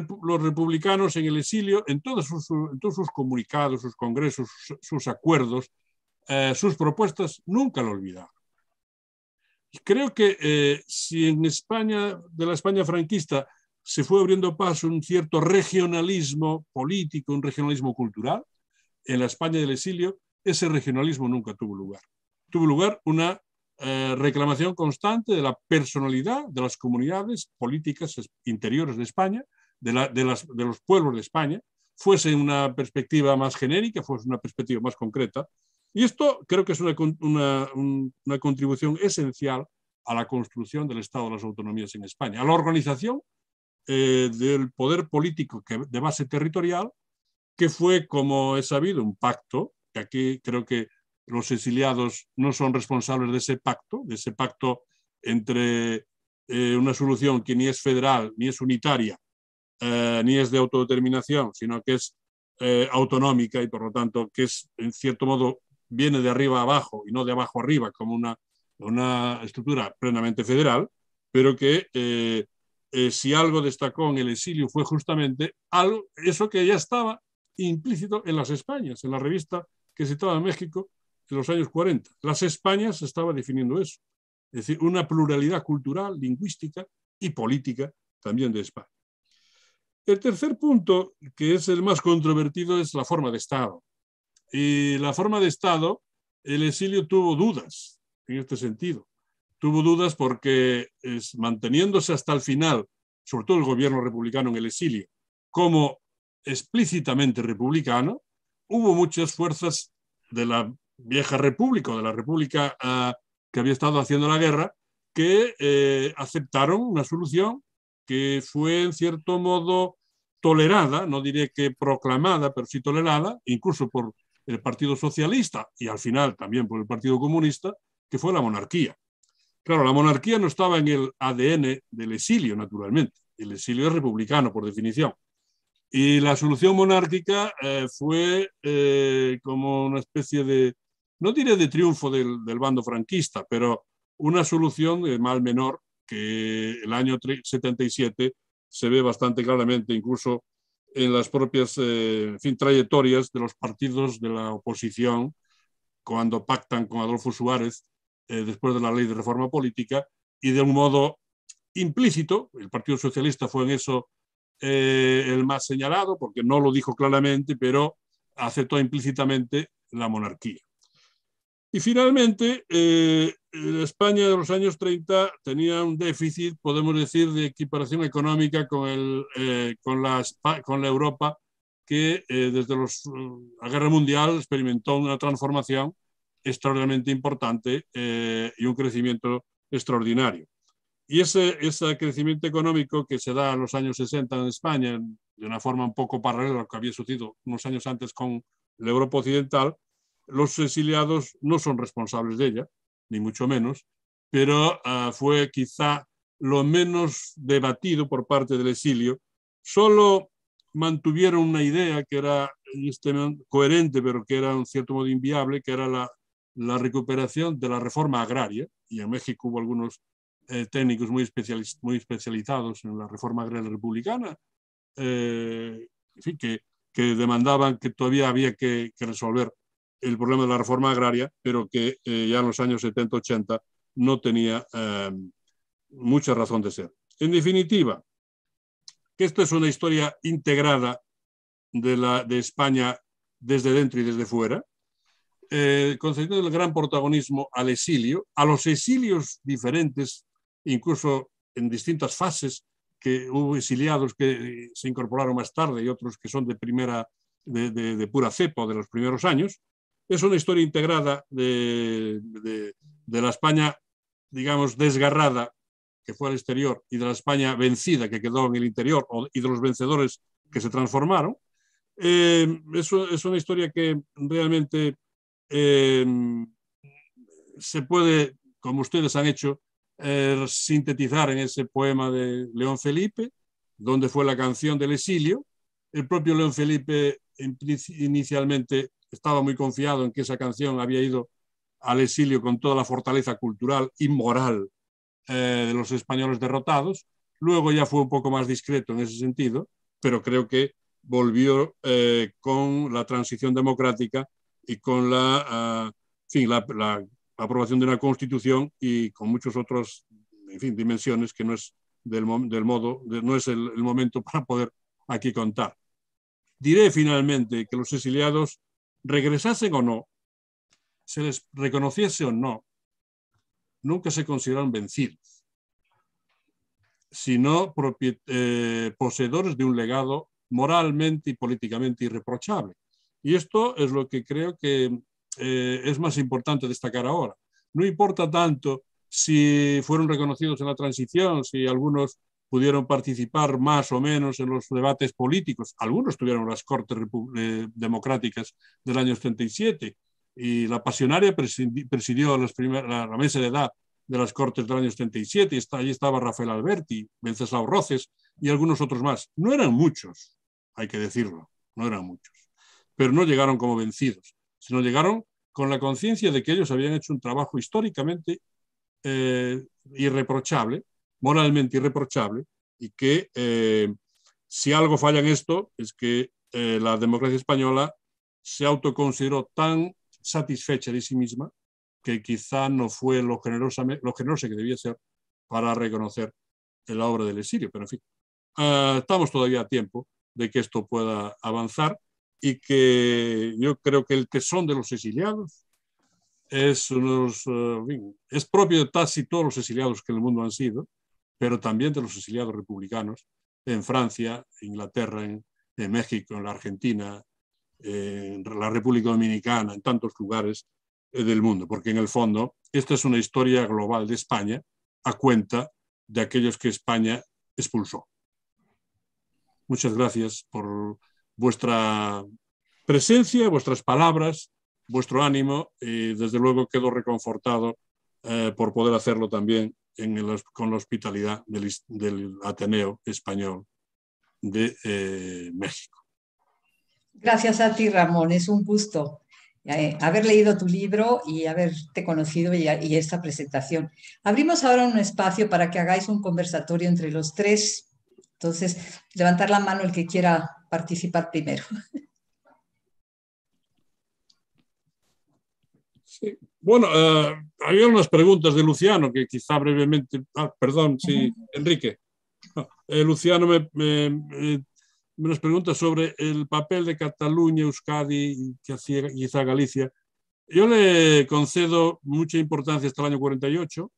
republicanos en el exilio, en todos sus, comunicados, sus congresos, sus, acuerdos, eh, sus propuestas, nunca lo olvidaron. Creo que eh, si en España, de la España franquista, se fue abriendo paso un cierto regionalismo político, un regionalismo cultural. En la España del exilio, ese regionalismo nunca tuvo lugar. Tuvo lugar una eh, reclamación constante de la personalidad de las comunidades políticas interiores de España, de, los pueblos de España, fuese una perspectiva más genérica, fuese una perspectiva más concreta. Y esto creo que es una contribución esencial a la construcción del Estado de las Autonomías en España, a la organización eh, del poder político de base territorial, que fue, como es sabido, un pacto, que aquí creo que los exiliados no son responsables de ese pacto, de ese pacto entre eh, una solución que ni es federal, ni es unitaria, eh, ni es de autodeterminación, sino que es autonómica y por lo tanto que es, en cierto modo, viene de arriba a abajo y no de abajo arriba como una, una estructura plenamente federal, pero que eh, si algo destacó en el exilio fue justamente algo, eso que ya estaba implícito en las Españas, en la revista que citaba México en los años 40. Las Españas estaba definiendo eso, es decir, una pluralidad cultural, lingüística y política también de España. El tercer punto, que es el más controvertido, es la forma de Estado. Y la forma de Estado, el exilio tuvo dudas en este sentido tuvo dudas porque es, manteniéndose hasta el final, sobre todo el gobierno republicano en el exilio, como explícitamente republicano, hubo muchas fuerzas de la vieja república, de la república ah, que había estado haciendo la guerra, que eh, aceptaron una solución que fue en cierto modo tolerada, no diré que proclamada, pero sí tolerada, incluso por el Partido Socialista y al final también por el Partido Comunista, que fue la monarquía. Claro, la monarquía no estaba en el ADN del exilio, naturalmente. El exilio es republicano, por definición. Y la solución monárquica eh, fue eh, como una especie de, no diré de triunfo del, bando franquista, pero una solución de mal menor que el año 77 se ve bastante claramente, incluso en las propias eh, fin, trayectorias de los partidos de la oposición, cuando pactan con Adolfo Suárez eh, después de la ley de reforma política y de un modo implícito, el Partido Socialista fue en eso eh, el más señalado, porque no lo dijo claramente, pero aceptó implícitamente la monarquía. Y finalmente, eh, España de los años 30 tenía un déficit, podemos decir, de equiparación económica con, con, la, con, Europa, que desde la Guerra Mundial experimentó una transformación extraordinariamente importante eh, y un crecimiento extraordinario. Y ese, ese, crecimiento económico que se da en los años 60 en España, de una forma un poco paralela a lo que había sucedido unos años antes con la Europa Occidental, los exiliados no son responsables de ella, ni mucho menos, pero ah, fue quizá lo menos debatido por parte del exilio. Solo mantuvieron una idea que era este, coherente, pero que era en cierto modo inviable, que era la la recuperación de la reforma agraria, y en México hubo algunos eh, técnicos muy, muy, especializados en la reforma agraria republicana, eh, que, que, demandaban que todavía había que, resolver el problema de la reforma agraria, pero que eh, ya en los años 70-80 no tenía mucha razón de ser. En definitiva, que esto es una historia integrada de, la, de España desde dentro y desde fuera, eh, concediendo el gran protagonismo al exilio, a los exilios diferentes, incluso en distintas fases, que hubo exiliados que eh, se incorporaron más tarde y otros que son de primera, de, pura cepa de los primeros años. Es una historia integrada de, la España, digamos, desgarrada que fue al exterior y de la España vencida que quedó en el interior y de los vencedores que se transformaron. Eh, eso es una historia que realmente Em, se puede, como ustedes han hecho, er, sintetizar en ese poema de León Felipe, donde fue la canción del exilio. El propio León Felipe inicialmente estaba muy confiado en que esa canción había ido al exilio con toda la fortaleza cultural y moral eh, de los españoles derrotados. Luego ya fue un poco más discreto en ese sentido, pero creo que volvió eh, con la transición democrática y con la, ah, la, la, aprobación de una constitución y con muchos otros, en fin, dimensiones que no es del, del modo, no es el, momento para poder aquí contar. Diré finalmente que los exiliados regresasen o no, se les reconociese o no, nunca se consideraron vencidos, sino eh, poseedores de un legado moralmente y políticamente irreprochable, y esto es lo que creo que eh, es más importante destacar ahora. No importa tanto si fueron reconocidos en la transición, si algunos pudieron participar más o menos en los debates políticos. Algunos tuvieron las Cortes eh, Democráticas del año 77 y la pasionaria presidió las la, mesa de edad de las Cortes del año 77 y está, allí estaba Rafael Alberti, Venceslao Roces y algunos otros más. No eran muchos, hay que decirlo, no eran muchos pero no llegaron como vencidos, sino llegaron con la conciencia de que ellos habían hecho un trabajo históricamente eh, irreprochable, moralmente irreprochable, y que eh, si algo falla en esto es que eh, la democracia española se autoconsideró tan satisfecha de sí misma que quizá no fue lo, generosamente lo generoso que debía ser para reconocer la obra del exilio. Pero en fin, estamos todavía a tiempo de que esto pueda avanzar y que yo creo que el tesón de los exiliados es, unos, eh, es propio de casi todos los exiliados que en el mundo han sido, pero también de los exiliados republicanos en Francia, Inglaterra, en, en México, en la Argentina, en la República Dominicana, en tantos lugares eh, del mundo, porque en el fondo esta es una historia global de España a cuenta de aquellos que España expulsó. Muchas gracias por vuestra presencia, vuestras palabras, vuestro ánimo y desde luego quedo reconfortado eh, por poder hacerlo también con la hospitalidad del, Ateneo Español de eh, México. Gracias a ti, Ramón. Es un gusto eh, haber leído tu libro y haberte conocido y, y esta presentación. Abrimos ahora un espacio para que hagáis un conversatorio entre los tres. Entonces, levantar la mano el que quiera participar primero. Bueno, eh, había unas preguntas de Luciano que quizá brevemente. Ah, perdón, sí, Enrique. Ah, eh, Luciano me, me, nos pregunta sobre el papel de Cataluña, Euskadi y hacía quizá Galicia. Yo le concedo mucha importancia hasta el año 48,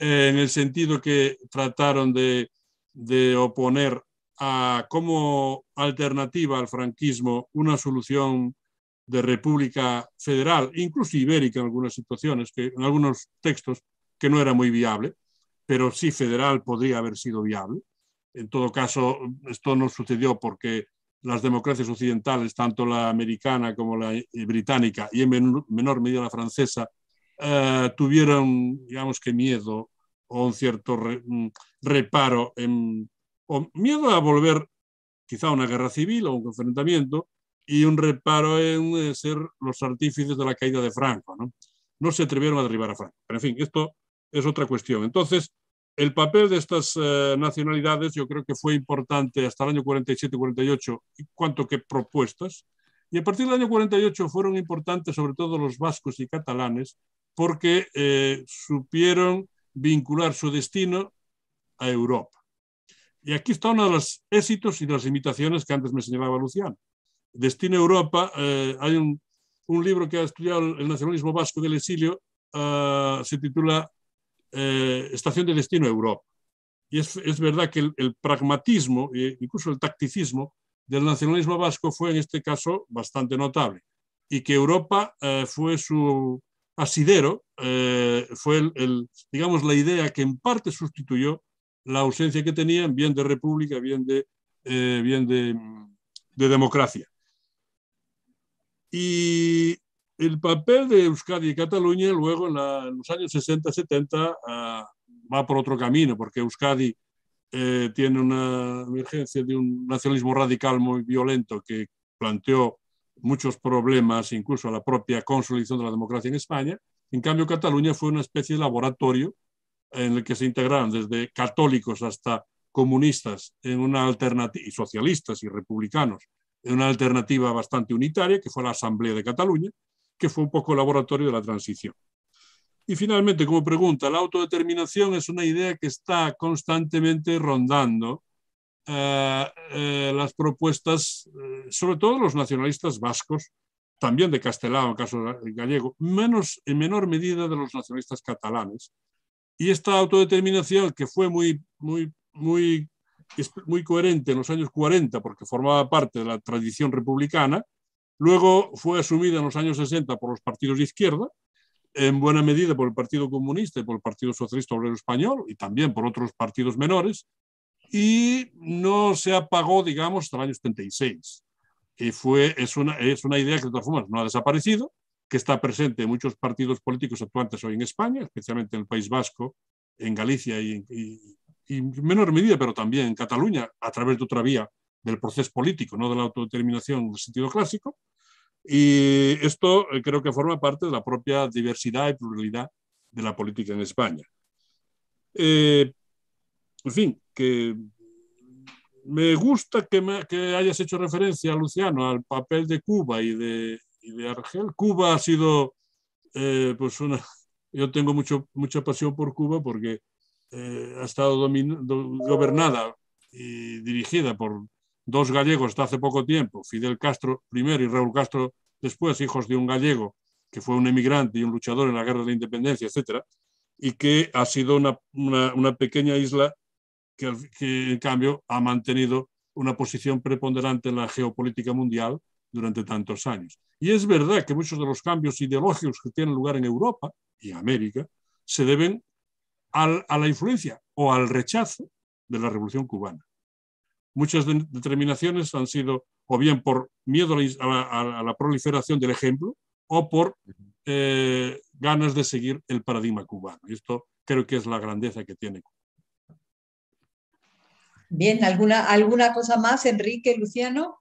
eh, en el sentido que trataron de, de oponer como alternativa al franquismo una solución de república federal, incluso ibérica en algunas situaciones, que, en algunos textos, que no era muy viable, pero sí federal podría haber sido viable. En todo caso, esto no sucedió porque las democracias occidentales, tanto la americana como la eh, británica y en menor medida la francesa, eh, tuvieron, digamos que miedo o un cierto mm, reparo en o miedo a volver quizá a una guerra civil o un enfrentamiento y un reparo en eh, ser los artífices de la caída de Franco. ¿no? no se atrevieron a derribar a Franco. Pero en fin, esto es otra cuestión. Entonces, el papel de estas eh, nacionalidades yo creo que fue importante hasta el año 47-48, cuanto que propuestas. Y a partir del año 48 fueron importantes sobre todo los vascos y catalanes porque eh, supieron vincular su destino a Europa. Y aquí está uno de los éxitos y de las limitaciones que antes me señalaba Luciano. Destino Europa, eh, hay un, un, libro que ha estudiado el nacionalismo vasco del exilio, ah, se titula eh, Estación de Destino Europa. Y es, es verdad que el, pragmatismo, e incluso el tacticismo del nacionalismo vasco fue en este caso bastante notable. Y que Europa eh, fue su asidero, fue el, digamos, la idea que en parte sustituyó la ausencia que tenían, bien de república, bien de, eh, bien de, democracia. Y el papel de Euskadi y Cataluña luego en, los años 60-70 ah, va por otro camino, porque Euskadi eh, tiene una emergencia de un nacionalismo radical muy violento que planteó muchos problemas, incluso a la propia consolidación de la democracia en España. En cambio, Cataluña fue una especie de laboratorio en el que se integraron desde católicos hasta comunistas en una y socialistas y republicanos, en una alternativa bastante unitaria, que fue la Asamblea de Cataluña, que fue un poco el laboratorio de la transición. Y finalmente, como pregunta, la autodeterminación es una idea que está constantemente rondando eh, eh, las propuestas, eh, sobre todo los nacionalistas vascos, también de Castellano en caso gallego, menos en menor medida de los nacionalistas catalanes, y esta autodeterminación, que fue muy, muy, muy, muy coherente en los años 40, porque formaba parte de la tradición republicana, luego fue asumida en los años 60 por los partidos de izquierda, en buena medida por el Partido Comunista y por el Partido Socialista Obrero Español y también por otros partidos menores, y no se apagó, digamos, hasta los años 76. fue, una, es una idea que de todas formas no ha desaparecido, que está presente en muchos partidos políticos actuantes hoy en España, especialmente en el País Vasco, en Galicia y, en menor medida, pero también en Cataluña, a través de otra vía del proceso político, no de la autodeterminación en el sentido clásico. Y esto eh, creo que forma parte de la propia diversidad y pluralidad de la política en España. Eh, en fin, que me gusta que, que hayas hecho referencia, Luciano, al papel de Cuba y de, Argel. Cuba ha sido, eh, pues, una. Yo tengo mucho, mucha pasión por Cuba porque eh, ha estado gobernada y dirigida por dos gallegos hasta hace poco tiempo, Fidel Castro primero y Raúl Castro después, hijos de un gallego que fue un emigrante y un luchador en la guerra de la independencia, etc. Y que ha sido una, pequeña isla que, en cambio, ha mantenido una posición preponderante en la geopolítica mundial durante tantos años. Y es verdad que muchos de los cambios ideológicos que tienen lugar en Europa y América se deben a la influencia o al rechazo de la Revolución cubana. Muchas determinaciones han sido o bien por miedo a la, proliferación del ejemplo o por eh, ganas de seguir el paradigma cubano. Y esto creo que es la grandeza que tiene Cuba. Bien, ¿alguna, alguna cosa más, Enrique, Luciano?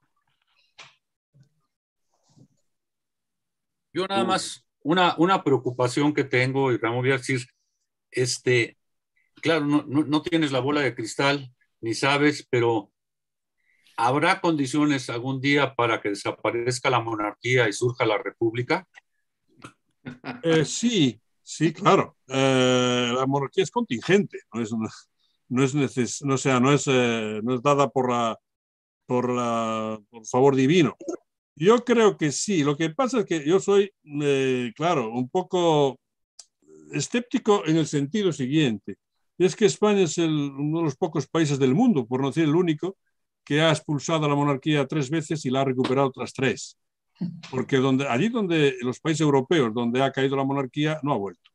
Yo nada más, una, una preocupación que tengo, y Ramón voy a decir, este, claro, no, tienes la bola de cristal, ni sabes, pero ¿habrá condiciones algún día para que desaparezca la monarquía y surja la república? *laughs* Eh, sí, sí, claro. Eh, la monarquía es contingente, no es, no es, no, sea, eh, no, es, dada por, la, por, la, por favor divino. Yo creo que sí. Lo que pasa es que yo soy, eh, claro, un poco escéptico en el sentido siguiente. Es que España es uno de los pocos países del mundo, por no decir el único, que ha expulsado a la monarquía tres veces y la ha recuperado otras tres. Porque allí donde los países europeos, donde ha caído la monarquía, no ha vuelto.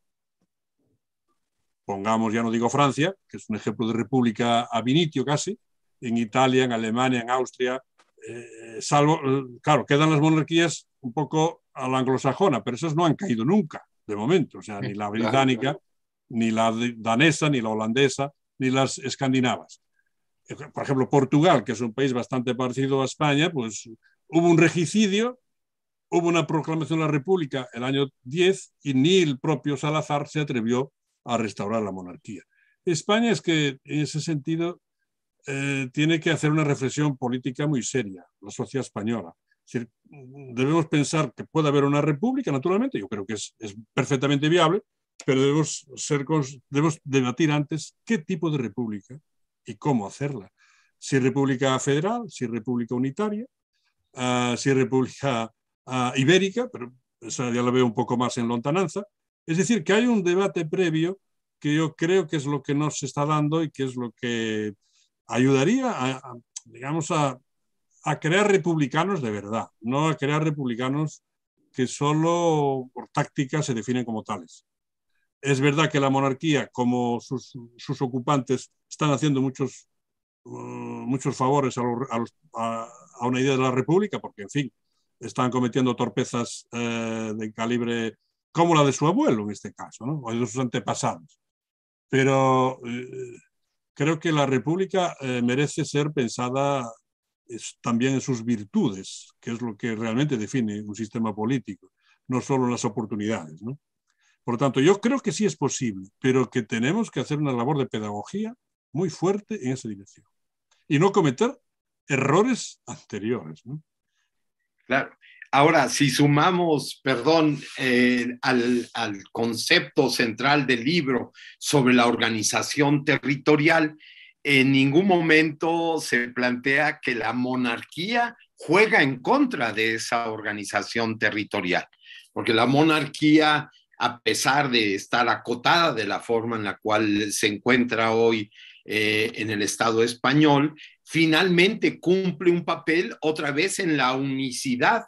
Pongamos, ya no digo Francia, que es un ejemplo de república a vinitio casi, en Italia, en Alemania, en Austria, eh, eh, salvo, eh, claro, quedan las monarquías un poco a la anglosajona, pero esas no han caído nunca, de momento, o sea, ni la británica, ni la danesa, ni la holandesa, ni las escandinavas. Por ejemplo, Portugal, que es un país bastante parecido a España, pues hubo un regicidio, hubo una proclamación de la República el año 10 y ni el propio Salazar se atrevió a restaurar la monarquía. España es que en ese sentido eh, tiene que hacer una reflexión política muy seria, la sociedad española. Es decir, debemos pensar que puede haber una república, naturalmente, yo creo que es, perfectamente viable, pero debemos, ser, debemos debatir antes qué tipo de república y cómo hacerla. Si república federal, si república unitaria, ah, si república ah, ibérica, pero esa ya la veo un poco más en lontananza. Es decir, que hay un debate previo que yo creo que es lo que nos está dando y que es lo que ayudaría a, digamos, a, crear republicanos de verdad, no a crear republicanos que solo por táctica se definen como tales. Es verdad que la monarquía, como sus, sus ocupantes, están haciendo muchos, uh, muchos favores a, una idea de la república, porque, en fin, están cometiendo torpezas eh, de calibre como la de su abuelo, en este caso, o de sus antepasados. Pero eh, creo que la República eh, merece ser pensada también en sus virtudes, que es lo que realmente define un sistema político, no solo en las oportunidades. Por lo tanto, yo creo que sí es posible, pero que tenemos que hacer una labor de pedagogía muy fuerte en esa dirección y no cometer errores anteriores. ¿no? Claro, Ahora, si sumamos, perdón, eh, al, concepto central del libro sobre la organización territorial, en ningún momento se plantea que la monarquía juega en contra de esa organización territorial, porque la monarquía, a pesar de estar acotada de la forma en la cual se encuentra hoy eh, en el Estado español, finalmente cumple un papel otra vez en la unicidad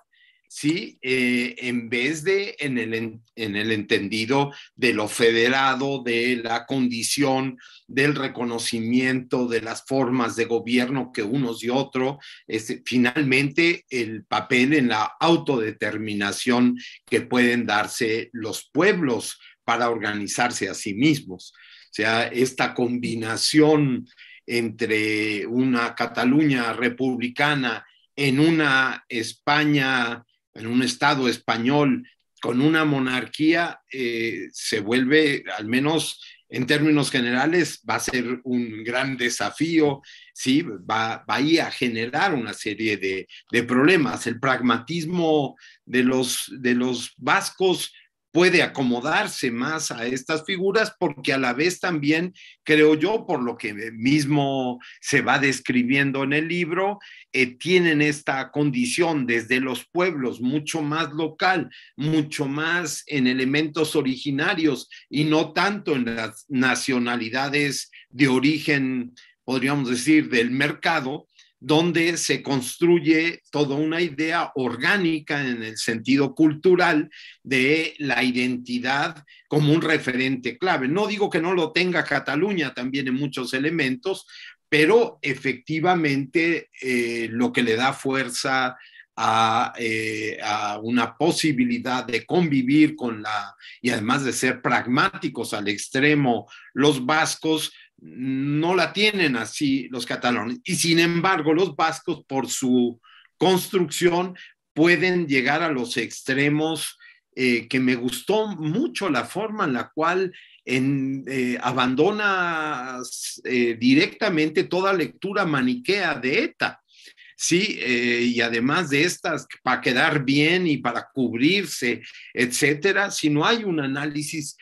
¿sí? Eh, en vez de en el, entendido de lo federado, de la condición, del reconocimiento, de las formas de gobierno que unos y otros, este, finalmente el papel en la autodeterminación que pueden darse los pueblos para organizarse a sí mismos. O sea, esta combinación entre una Cataluña republicana en una España en un Estado español con una monarquía eh, se vuelve, al menos en términos generales, va a ser un gran desafío, ¿sí? va, va a generar una serie de, problemas. El pragmatismo de de los vascos puede acomodarse más a estas figuras porque a la vez también, creo yo, por lo que mismo se va describiendo en el libro, eh, tienen esta condición desde los pueblos, mucho más local, mucho más en elementos originarios y no tanto en las nacionalidades de origen, podríamos decir, del mercado, donde se construye toda una idea orgánica en el sentido cultural de la identidad como un referente clave. No digo que no lo tenga Cataluña también en muchos elementos, pero efectivamente eh, lo que le da fuerza eh, a, una posibilidad de convivir con la, y además de ser pragmáticos al extremo, los vascos, no la tienen así los catalanes. Y sin embargo, los vascos, por su construcción, pueden llegar a los extremos eh, que me gustó mucho la forma en la cual en, eh, abandona eh, directamente toda lectura maniquea de ETA. Sí, y además de estas, para quedar bien y para cubrirse, etcétera, si no hay un análisis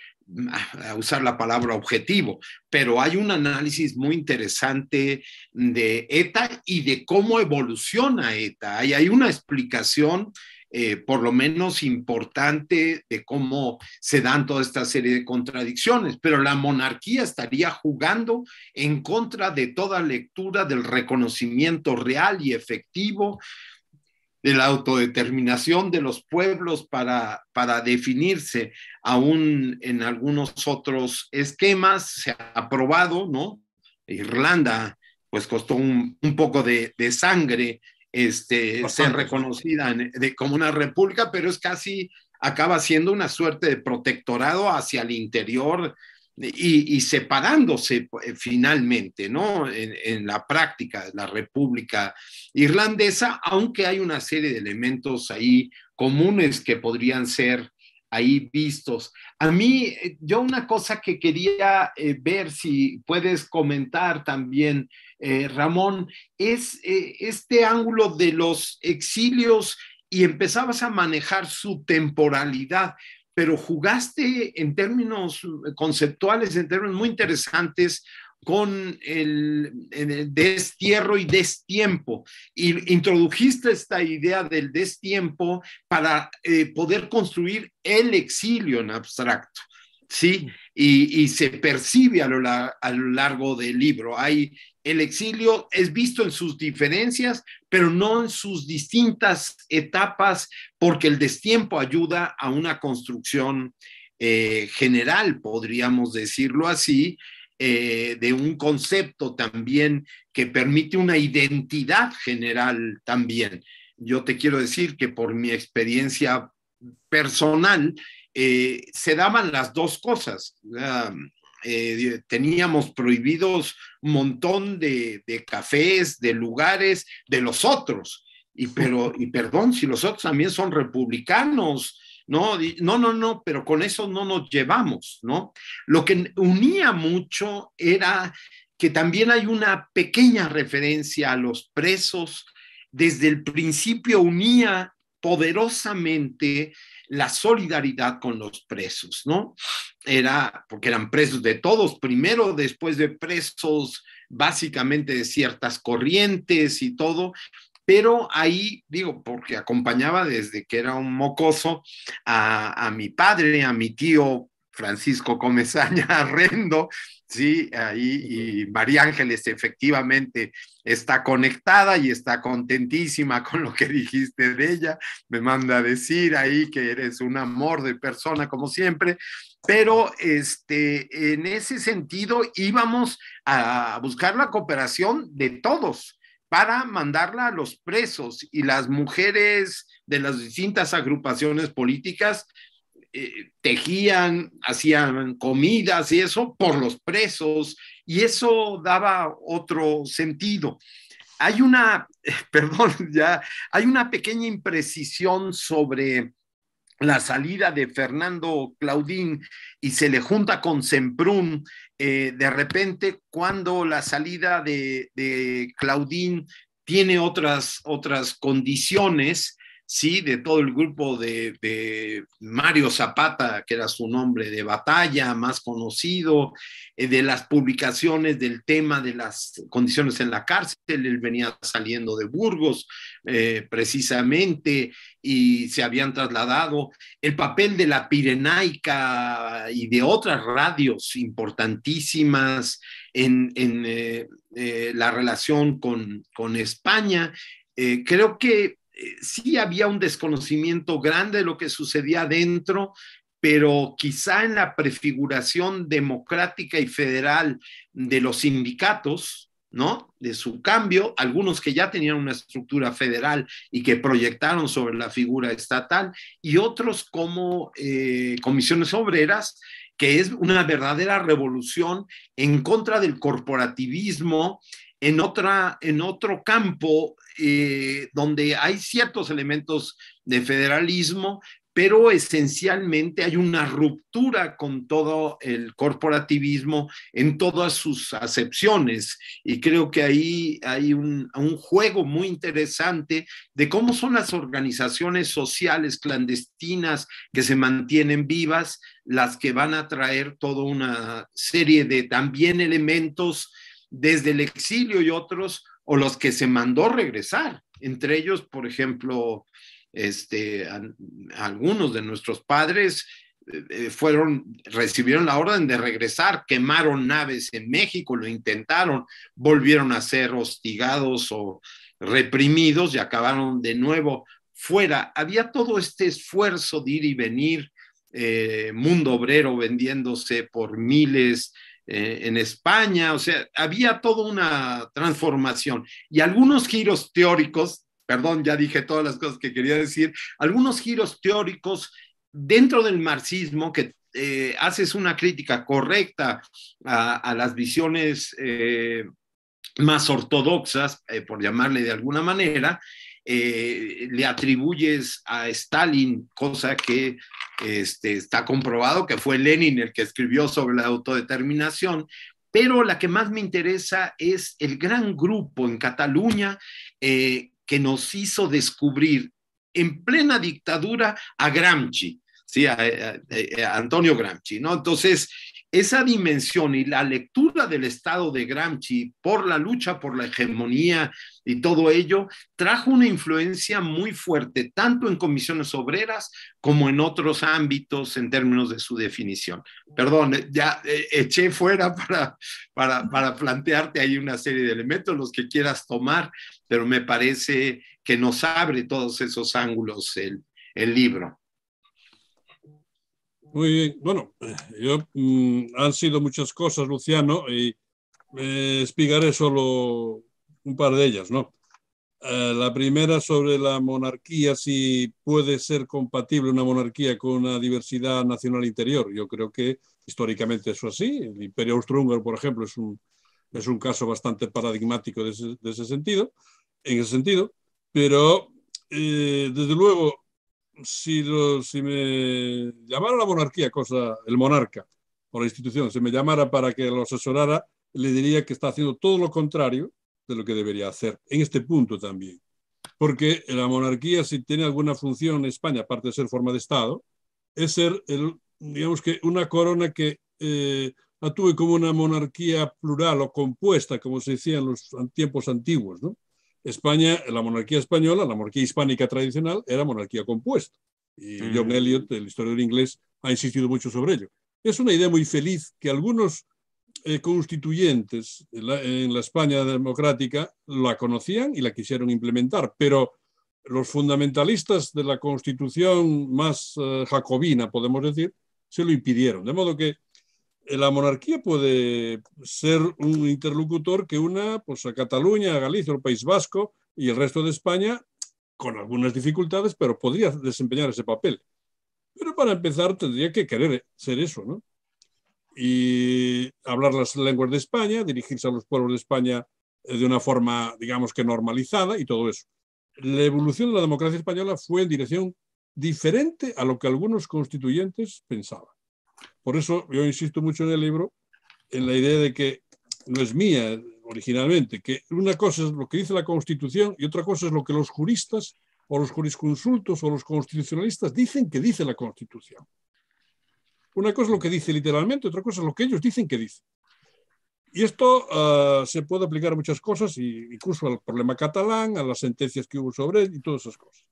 a usar la palabra objetivo, pero hay un análisis muy interesante de ETA y de cómo evoluciona ETA. hay una explicación, eh, por lo menos importante, de cómo se dan toda esta serie de contradicciones, pero la monarquía estaría jugando en contra de toda lectura del reconocimiento real y efectivo de la autodeterminación de los pueblos para, para definirse aún en algunos otros esquemas, se ha aprobado, ¿no? Irlanda, pues costó un, poco de, sangre este, ser reconocida como una república, pero es casi, acaba siendo una suerte de protectorado hacia el interior y, separándose eh, finalmente, ¿no? En, la práctica de la República Irlandesa, aunque hay una serie de elementos ahí comunes que podrían ser ahí vistos. A mí, eh, yo una cosa que quería eh, ver si puedes comentar también, Ramón, es este ángulo de los exilios y empezabas a manejar su temporalidad pero jugaste en términos eh, conceptuales, en términos muy interesantes, con el, destierro y destiempo. Y introdujiste esta idea del destiempo para eh, poder construir el exilio en abstracto. ¿sí? Y, se percibe a lo, largo del libro. el exilio es visto en sus diferencias, pero no en sus distintas etapas, porque el destiempo ayuda a una construcción eh, general, podríamos decirlo así, eh, de un concepto también que permite una identidad general también. Yo te quiero decir que por mi experiencia personal, eh, se daban las dos cosas. Um, eh, teníamos prohibidos un montón de, cafés, de lugares, de los otros. Y, pero, y perdón, si los otros también son republicanos, ¿no? No, no, no, pero con eso no nos llevamos, ¿no? Lo que unía mucho era que también hay una pequeña referencia a los presos. Desde el principio unía poderosamente la solidaridad con los presos, ¿no? Era, porque eran presos de todos, primero después de presos básicamente de ciertas corrientes y todo, pero ahí digo, porque acompañaba desde que era un mocoso a, mi padre, a mi tío Francisco Comesaña *laughs* Arrendo, sí, ahí y María Ángeles efectivamente está conectada y está contentísima *laughs* con lo que dijiste de ella, me manda a decir ahí que eres un amor de persona como siempre, pero este, en ese sentido íbamos a buscar la cooperación de todos para mandarla a los presos y las mujeres de las distintas agrupaciones políticas eh, tejían, hacían comidas y eso por los presos, y eso daba otro sentido. Hay una, *laughs* perdón, ya, hay una pequeña imprecisión sobre la salida de Fernando Claudín y se le junta con Semprún, eh, de repente cuando la salida de, Claudín tiene otras, otras condiciones, sí, de todo el grupo de, Mario Zapata, que era su nombre de batalla más conocido, eh, de las publicaciones del tema de las condiciones en la cárcel, él venía saliendo de Burgos eh, precisamente y se habían trasladado, el papel de la Pirenaica y de otras radios importantísimas en, eh, la relación con, con España. creo que eh, sí había un desconocimiento grande de lo que sucedía adentro, pero quizá en la prefiguración democrática y federal de los sindicatos, ¿no? De su cambio, algunos que ya tenían una estructura federal y que proyectaron sobre la figura estatal, y otros como eh, comisiones obreras, que es una verdadera revolución en contra del corporativismo, en, otra, en otro campo eh, donde hay ciertos elementos de federalismo, pero esencialmente hay una ruptura con todo el corporativismo en todas sus acepciones. Y creo que ahí hay un, un, juego muy interesante de cómo son las organizaciones sociales clandestinas que se mantienen vivas, las que van a traer toda una serie de también elementos desde el exilio y otros, o los que se mandó regresar, entre ellos, por ejemplo, este, algunos de nuestros padres eh, eh, fueron, recibieron la orden de regresar, quemaron naves en México, lo intentaron, volvieron a ser hostigados o reprimidos y acabaron de nuevo fuera. Había todo este esfuerzo de ir y venir, eh, mundo obrero vendiéndose por miles eh, en España, o sea, había toda una transformación y algunos giros teóricos, perdón, ya dije todas las cosas que quería decir, algunos giros teóricos dentro del marxismo que eh, haces una crítica correcta a, las visiones eh, más ortodoxas, por llamarle de alguna manera, le atribuyes a Stalin, cosa que este, está comprobado que fue Lenin el que escribió sobre la autodeterminación, pero la que más me interesa es el gran grupo en Cataluña eh, que nos hizo descubrir en plena dictadura a Gramsci, sí, a, Antonio Gramsci, ¿no? Entonces, esa dimensión y la lectura del estado de Gramsci por la lucha por la hegemonía y todo ello trajo una influencia muy fuerte, tanto en comisiones obreras como en otros ámbitos en términos de su definición. Perdón, ya eh, eché fuera para, para, para plantearte ahí una serie de elementos, los que quieras tomar, pero me parece que nos abre todos esos ángulos el libro. Muy bien, bueno, eh, yo, mm, han sido muchas cosas, Luciano, y explicaré solo un par de ellas, ¿no? Eh, la primera sobre la monarquía, si puede ser compatible una monarquía con una diversidad nacional interior. Yo creo que históricamente eso así. El imperio austrohúngaro, por ejemplo, es un, es un caso bastante paradigmático de ese, sentido, en ese sentido. Pero, eh, desde luego, si, me llamara la monarquía, cosa, el monarca o la institución, si me llamara para que lo asesorara, le diría que está haciendo todo lo contrario de lo que debería hacer, en este punto también. Porque la monarquía, si tiene alguna función en España, aparte de ser forma de Estado, es ser, digamos que, una corona que eh, actúe como una monarquía plural o compuesta, como se decía en los tiempos antiguos, ¿no? España, la monarquía española, la monarquía hispánica tradicional, era monarquía compuesta. Y mm. John Elliot, el historiador inglés, ha insistido mucho sobre ello. Es una idea muy feliz que algunos eh, constituyentes en la, España democrática la conocían y la quisieron implementar, pero los fundamentalistas de la constitución más eh, jacobina, podemos decir, se lo impidieron. De modo que la monarquía puede ser un interlocutor que una pues, a Cataluña, a Galicia, al País Vasco y el resto de España, con algunas dificultades, pero podría desempeñar ese papel. Pero para empezar tendría que querer ser eso, ¿no? Y hablar las lenguas de España, dirigirse a los pueblos de España eh, de una forma, digamos que normalizada y todo eso. La evolución de la democracia española fue en dirección diferente a lo que algunos constituyentes pensaban. Por eso yo insisto mucho en el libro, en la idea de que no es mía originalmente, que una cosa es lo que dice la Constitución y otra cosa es lo que los juristas o los jurisconsultos o los constitucionalistas dicen que dice la Constitución. Una cosa es lo que dice literalmente, otra cosa es lo que ellos dicen que dice. Y esto ah, se puede aplicar a muchas cosas, incluso al problema catalán, a las sentencias que hubo sobre él y todas esas cosas.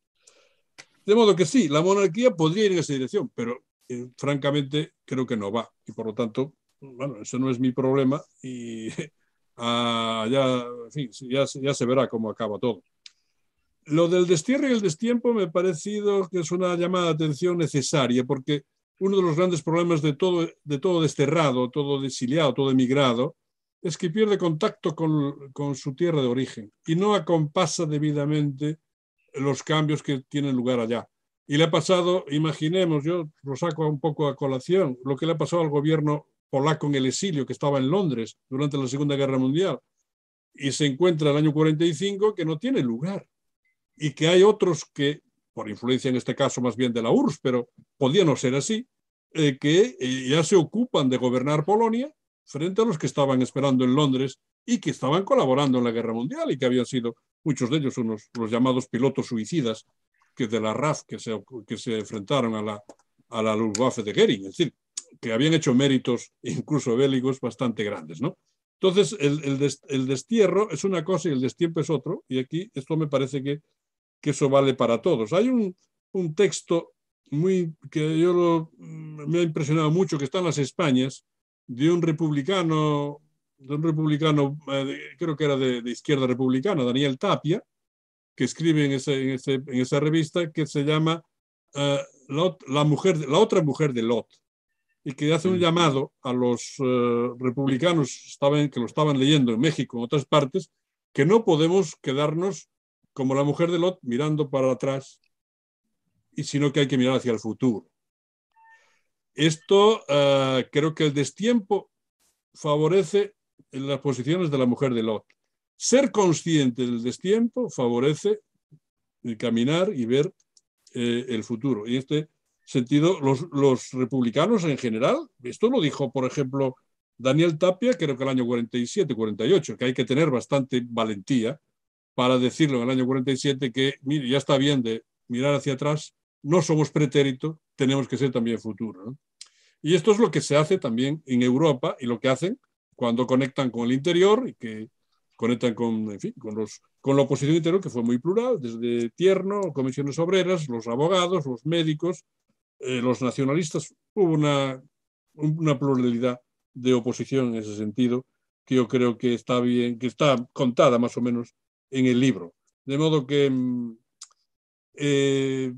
De modo que sí, la monarquía podría ir en esa dirección, pero eh, francamente creo que no va. Y por lo tanto, bueno, eso no es mi problema y *laughs* ah, ya, ya, se verá cómo acaba todo. Lo del destierro y el destiempo me ha parecido que es una llamada de atención necesaria porque uno de los grandes problemas de todo, de todo desterrado, todo desiliado, todo emigrado, es que pierde contacto con, con, su tierra de origen y no acompasa debidamente los cambios que tienen lugar allá. Y le ha pasado, imaginemos, yo lo saco un poco a colación, lo que le ha pasado al gobierno polaco en el exilio, que estaba en Londres durante la Segunda Guerra Mundial, y se encuentra el año 45 que no tiene lugar, y que hay otros que, por influencia en este caso más bien de la URSS, pero podía no ser así, eh, que eh, ya se ocupan de gobernar Polonia frente a los que estaban esperando en Londres y que estaban colaborando en la Guerra Mundial y que habían sido muchos de ellos unos los llamados pilotos suicidas que de la RAF que se, que se enfrentaron a la, a la Luftwaffe de Gering es decir, que habían hecho méritos incluso bélicos bastante grandes, ¿no? Entonces, el, destierro es una cosa y el destiempo es otro, y aquí esto me parece que, eso vale para todos. Hay un, texto muy que yo me ha impresionado mucho, que está en las Españas, de un republicano, de un republicano, eh, creo que era de izquierda republicana, Daniel Tapia, que escribe en, esa revista que se llama eh, la, mujer, la otra mujer de Lot, y que hace un mm. llamado a los eh, republicanos que lo estaban leyendo en México, en otras partes, que no podemos quedarnos como la mujer de Lot mirando para atrás, y sino que hay que mirar hacia el futuro. Esto eh, creo que el destiempo favorece las posiciones de la mujer de Lot. Ser consciente del destiempo favorece caminar y ver eh, el futuro. Y en este sentido, los, republicanos en general, esto lo dijo, por ejemplo, Daniel Tapia, creo que el año 47-48, que hay que tener bastante valentía para decirlo en el año 47 que, mire, ya está bien de mirar hacia atrás, no somos pretérito, tenemos que ser también futuro. Y esto es lo que se hace también en Europa y lo que hacen cuando conectan con el interior y que conectan con, en fin, con, los, con la oposición interior, que fue muy plural, desde Tierno, comisiones obreras, los abogados, los médicos, eh, los nacionalistas. Hubo una, una pluralidad de oposición en ese sentido, que yo creo que está bien, que está contada más o menos en el libro. De modo que mm, eh,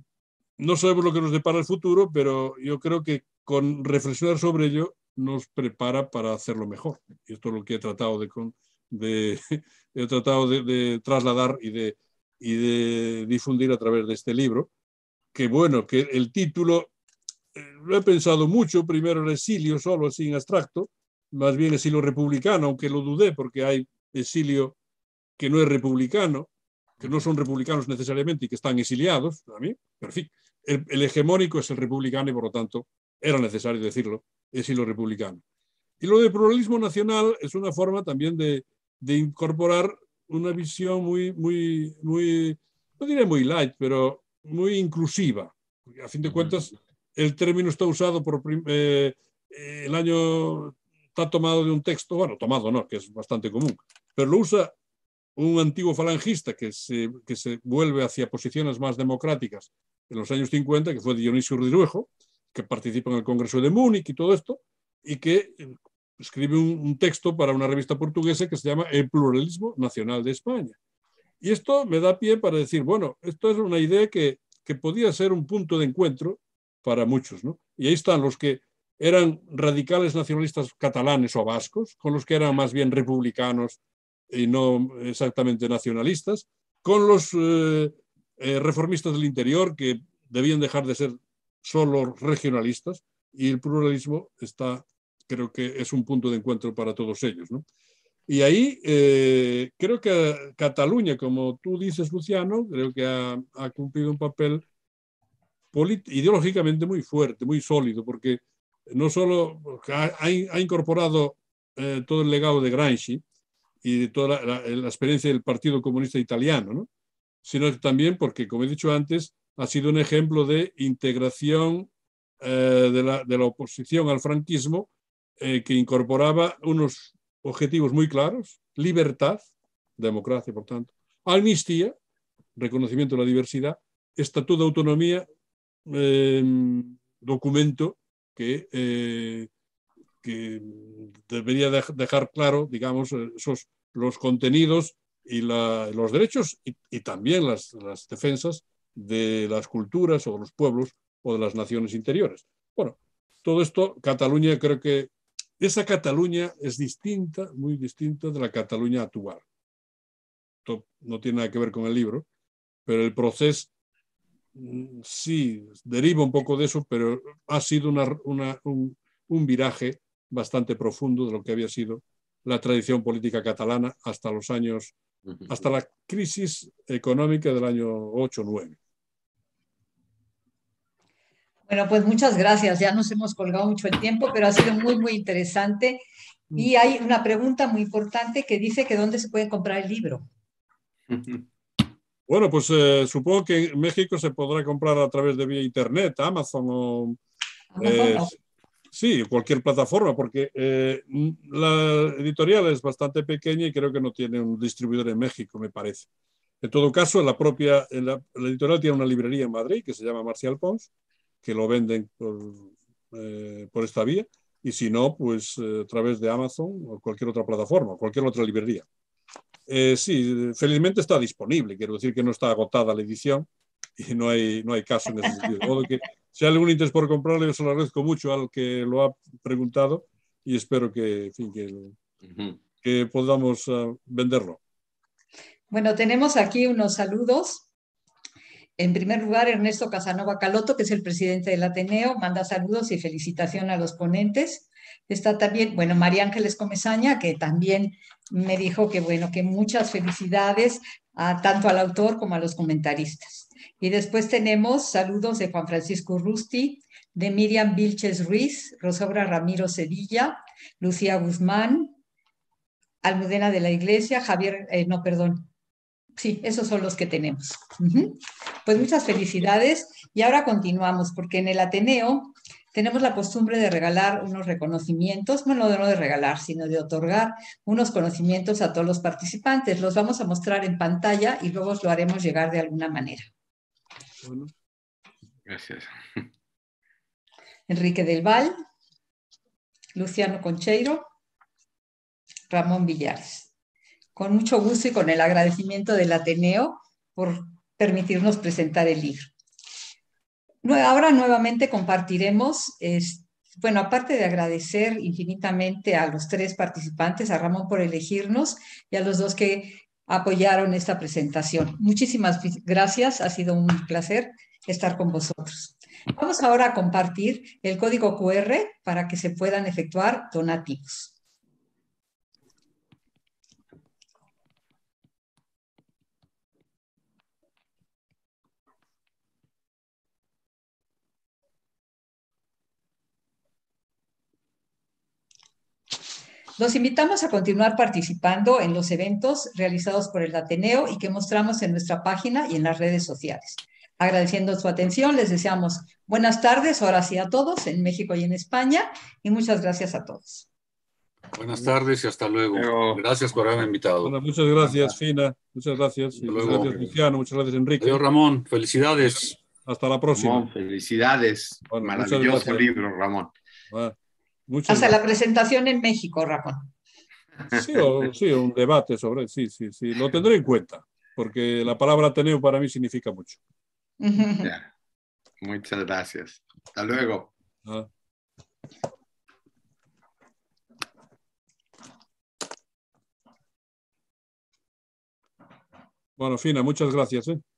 no sabemos lo que nos depara el futuro, pero yo creo que con reflexionar sobre ello nos prepara para hacerlo mejor. Y esto es lo que he tratado de, con, de, *laughs* he tratado de, trasladar y de, y de difundir a través de este libro. Que bueno, que el título eh, lo he pensado mucho, primero el exilio solo, así en abstracto, más bien exilio republicano, aunque lo dudé porque hay exilio que no es republicano, que no son republicanos necesariamente y que están exiliados también, pero en fin, el, hegemónico es el republicano y por lo tanto era necesario decirlo, exilio republicano. Y lo de pluralismo nacional es una forma también de, de incorporar una visión muy, muy, muy, no diré muy light, pero muy inclusiva. a fin de cuentas, el término está usado por eh, el año, está tomado de un texto, bueno, tomado no, que es bastante común, pero lo usa un antiguo falangista que se, que se vuelve hacia posiciones más democráticas en los años 50, que fue Dionisio Rudiruejo, que participa en el Congreso de Múnich y todo esto, y que escribe un, texto para una revista portuguesa que se llama El pluralismo nacional de España. Y esto me da pie para decir, bueno, esto es una idea que, podía ser un punto de encuentro para muchos, ¿no? Y ahí están los que eran radicales nacionalistas catalanes o vascos, con los que eran más bien republicanos y no exactamente nacionalistas, con los eh, eh, reformistas del interior que debían dejar de ser solo regionalistas y el pluralismo está creo que es un punto de encuentro para todos ellos. ¿no? Y ahí eh, creo que Cataluña, como tú dices, Luciano, creo que ha, cumplido un papel ideológicamente muy fuerte, muy sólido, porque no solo ha, incorporado eh, todo el legado de Gramsci y de toda la, experiencia del Partido Comunista Italiano, sino también porque, como he dicho antes, ha sido un ejemplo de integración eh, de, la, de la oposición al franquismo eh, que incorporaba unos objetivos muy claros, libertad, democracia, por tanto, amnistía, reconocimiento de la diversidad, estatuto de autonomía, eh, documento que, eh, debería dejar claro, digamos, esos, los contenidos y la, los derechos y, también las, las, defensas de las culturas o de los pueblos o de las naciones interiores. Bueno, todo esto, Cataluña creo que esa Cataluña es distinta, muy distinta de la Cataluña actual. Esto no tiene nada que ver con el libro, pero el proceso mm, sí deriva un poco de eso, pero ha sido un, viraje bastante profundo de lo que había sido la tradición política catalana hasta los años, hasta la crisis económica del año 8-9. Bueno, pues muchas gracias. Ya nos hemos colgado mucho el tiempo, pero ha sido muy, muy interesante. Y hay una pregunta muy importante que dice que dónde se puede comprar el libro. *laughs* Bueno, pues eh, supongo que en México se podrá comprar a través de vía Internet, Amazon o... Eh, sí, cualquier plataforma, porque eh, la editorial es bastante pequeña y creo que no tiene un distribuidor en México, me parece. En todo caso, la propia la editorial tiene una librería en Madrid que se llama Marcial Pons que lo venden por, eh, por esta vía y si no, pues eh, a través de Amazon o cualquier otra plataforma, cualquier otra librería. Eh, sí, felizmente está disponible, quiero decir que no está agotada la edición y no hay, no hay caso en ese sentido. que, si hay algún interés por comprarlo, yo se lo agradezco mucho al que lo ha preguntado y espero que, que, podamos ah, venderlo. Bueno, tenemos aquí unos saludos en primer lugar, Ernesto Casanova Caloto, que es el presidente del Ateneo, manda saludos y felicitación a los ponentes. Está también, bueno, María Ángeles Comezaña, que también me dijo que, bueno, que muchas felicidades a, tanto al autor como a los comentaristas. Y después tenemos saludos de Juan Francisco Rusti, de Miriam Vilches Ruiz, Rosaura Ramiro Sevilla, Lucía Guzmán, Almudena de la Iglesia, Javier, eh, no, perdón, Sí, esos son los que tenemos. Pues muchas felicidades y ahora continuamos porque en el Ateneo tenemos la costumbre de regalar unos reconocimientos, bueno, no de regalar, sino de otorgar unos conocimientos a todos los participantes. Los vamos a mostrar en pantalla y luego os lo haremos llegar de alguna manera. gracias. Enrique del Val, Luciano Concheiro, Ramón Villares con mucho gusto y con el agradecimiento del Ateneo por permitirnos presentar el libro. Ahora nuevamente compartiremos, bueno, aparte de agradecer infinitamente a los tres participantes, a Ramón por elegirnos y a los dos que apoyaron esta presentación. Muchísimas gracias, ha sido un placer estar con vosotros. Vamos ahora a compartir el código QR para que se puedan efectuar donativos. Los invitamos a continuar participando en los eventos realizados por el Ateneo y que mostramos en nuestra página y en las redes sociales. Agradeciendo su atención, les deseamos buenas tardes, ahora sí a todos, en México y en España, y muchas gracias a todos. Buenas tardes y hasta luego. gracias por haberme invitado. muchas gracias, Fina. Muchas gracias. muchas gracias, Luciano. Muchas gracias, Enrique. Adiós, Ramón. Felicidades. Hasta la próxima. felicidades. Bueno, Maravilloso libro, Ramón. Hasta la presentación en México, Ramón. Sí, sí, un debate sobre, sí, sí, sí, lo tendré en cuenta, porque la palabra Ateneo para mí significa mucho. Muchas gracias. Hasta luego. Ah. Bueno, Fina, muchas gracias. ¿eh?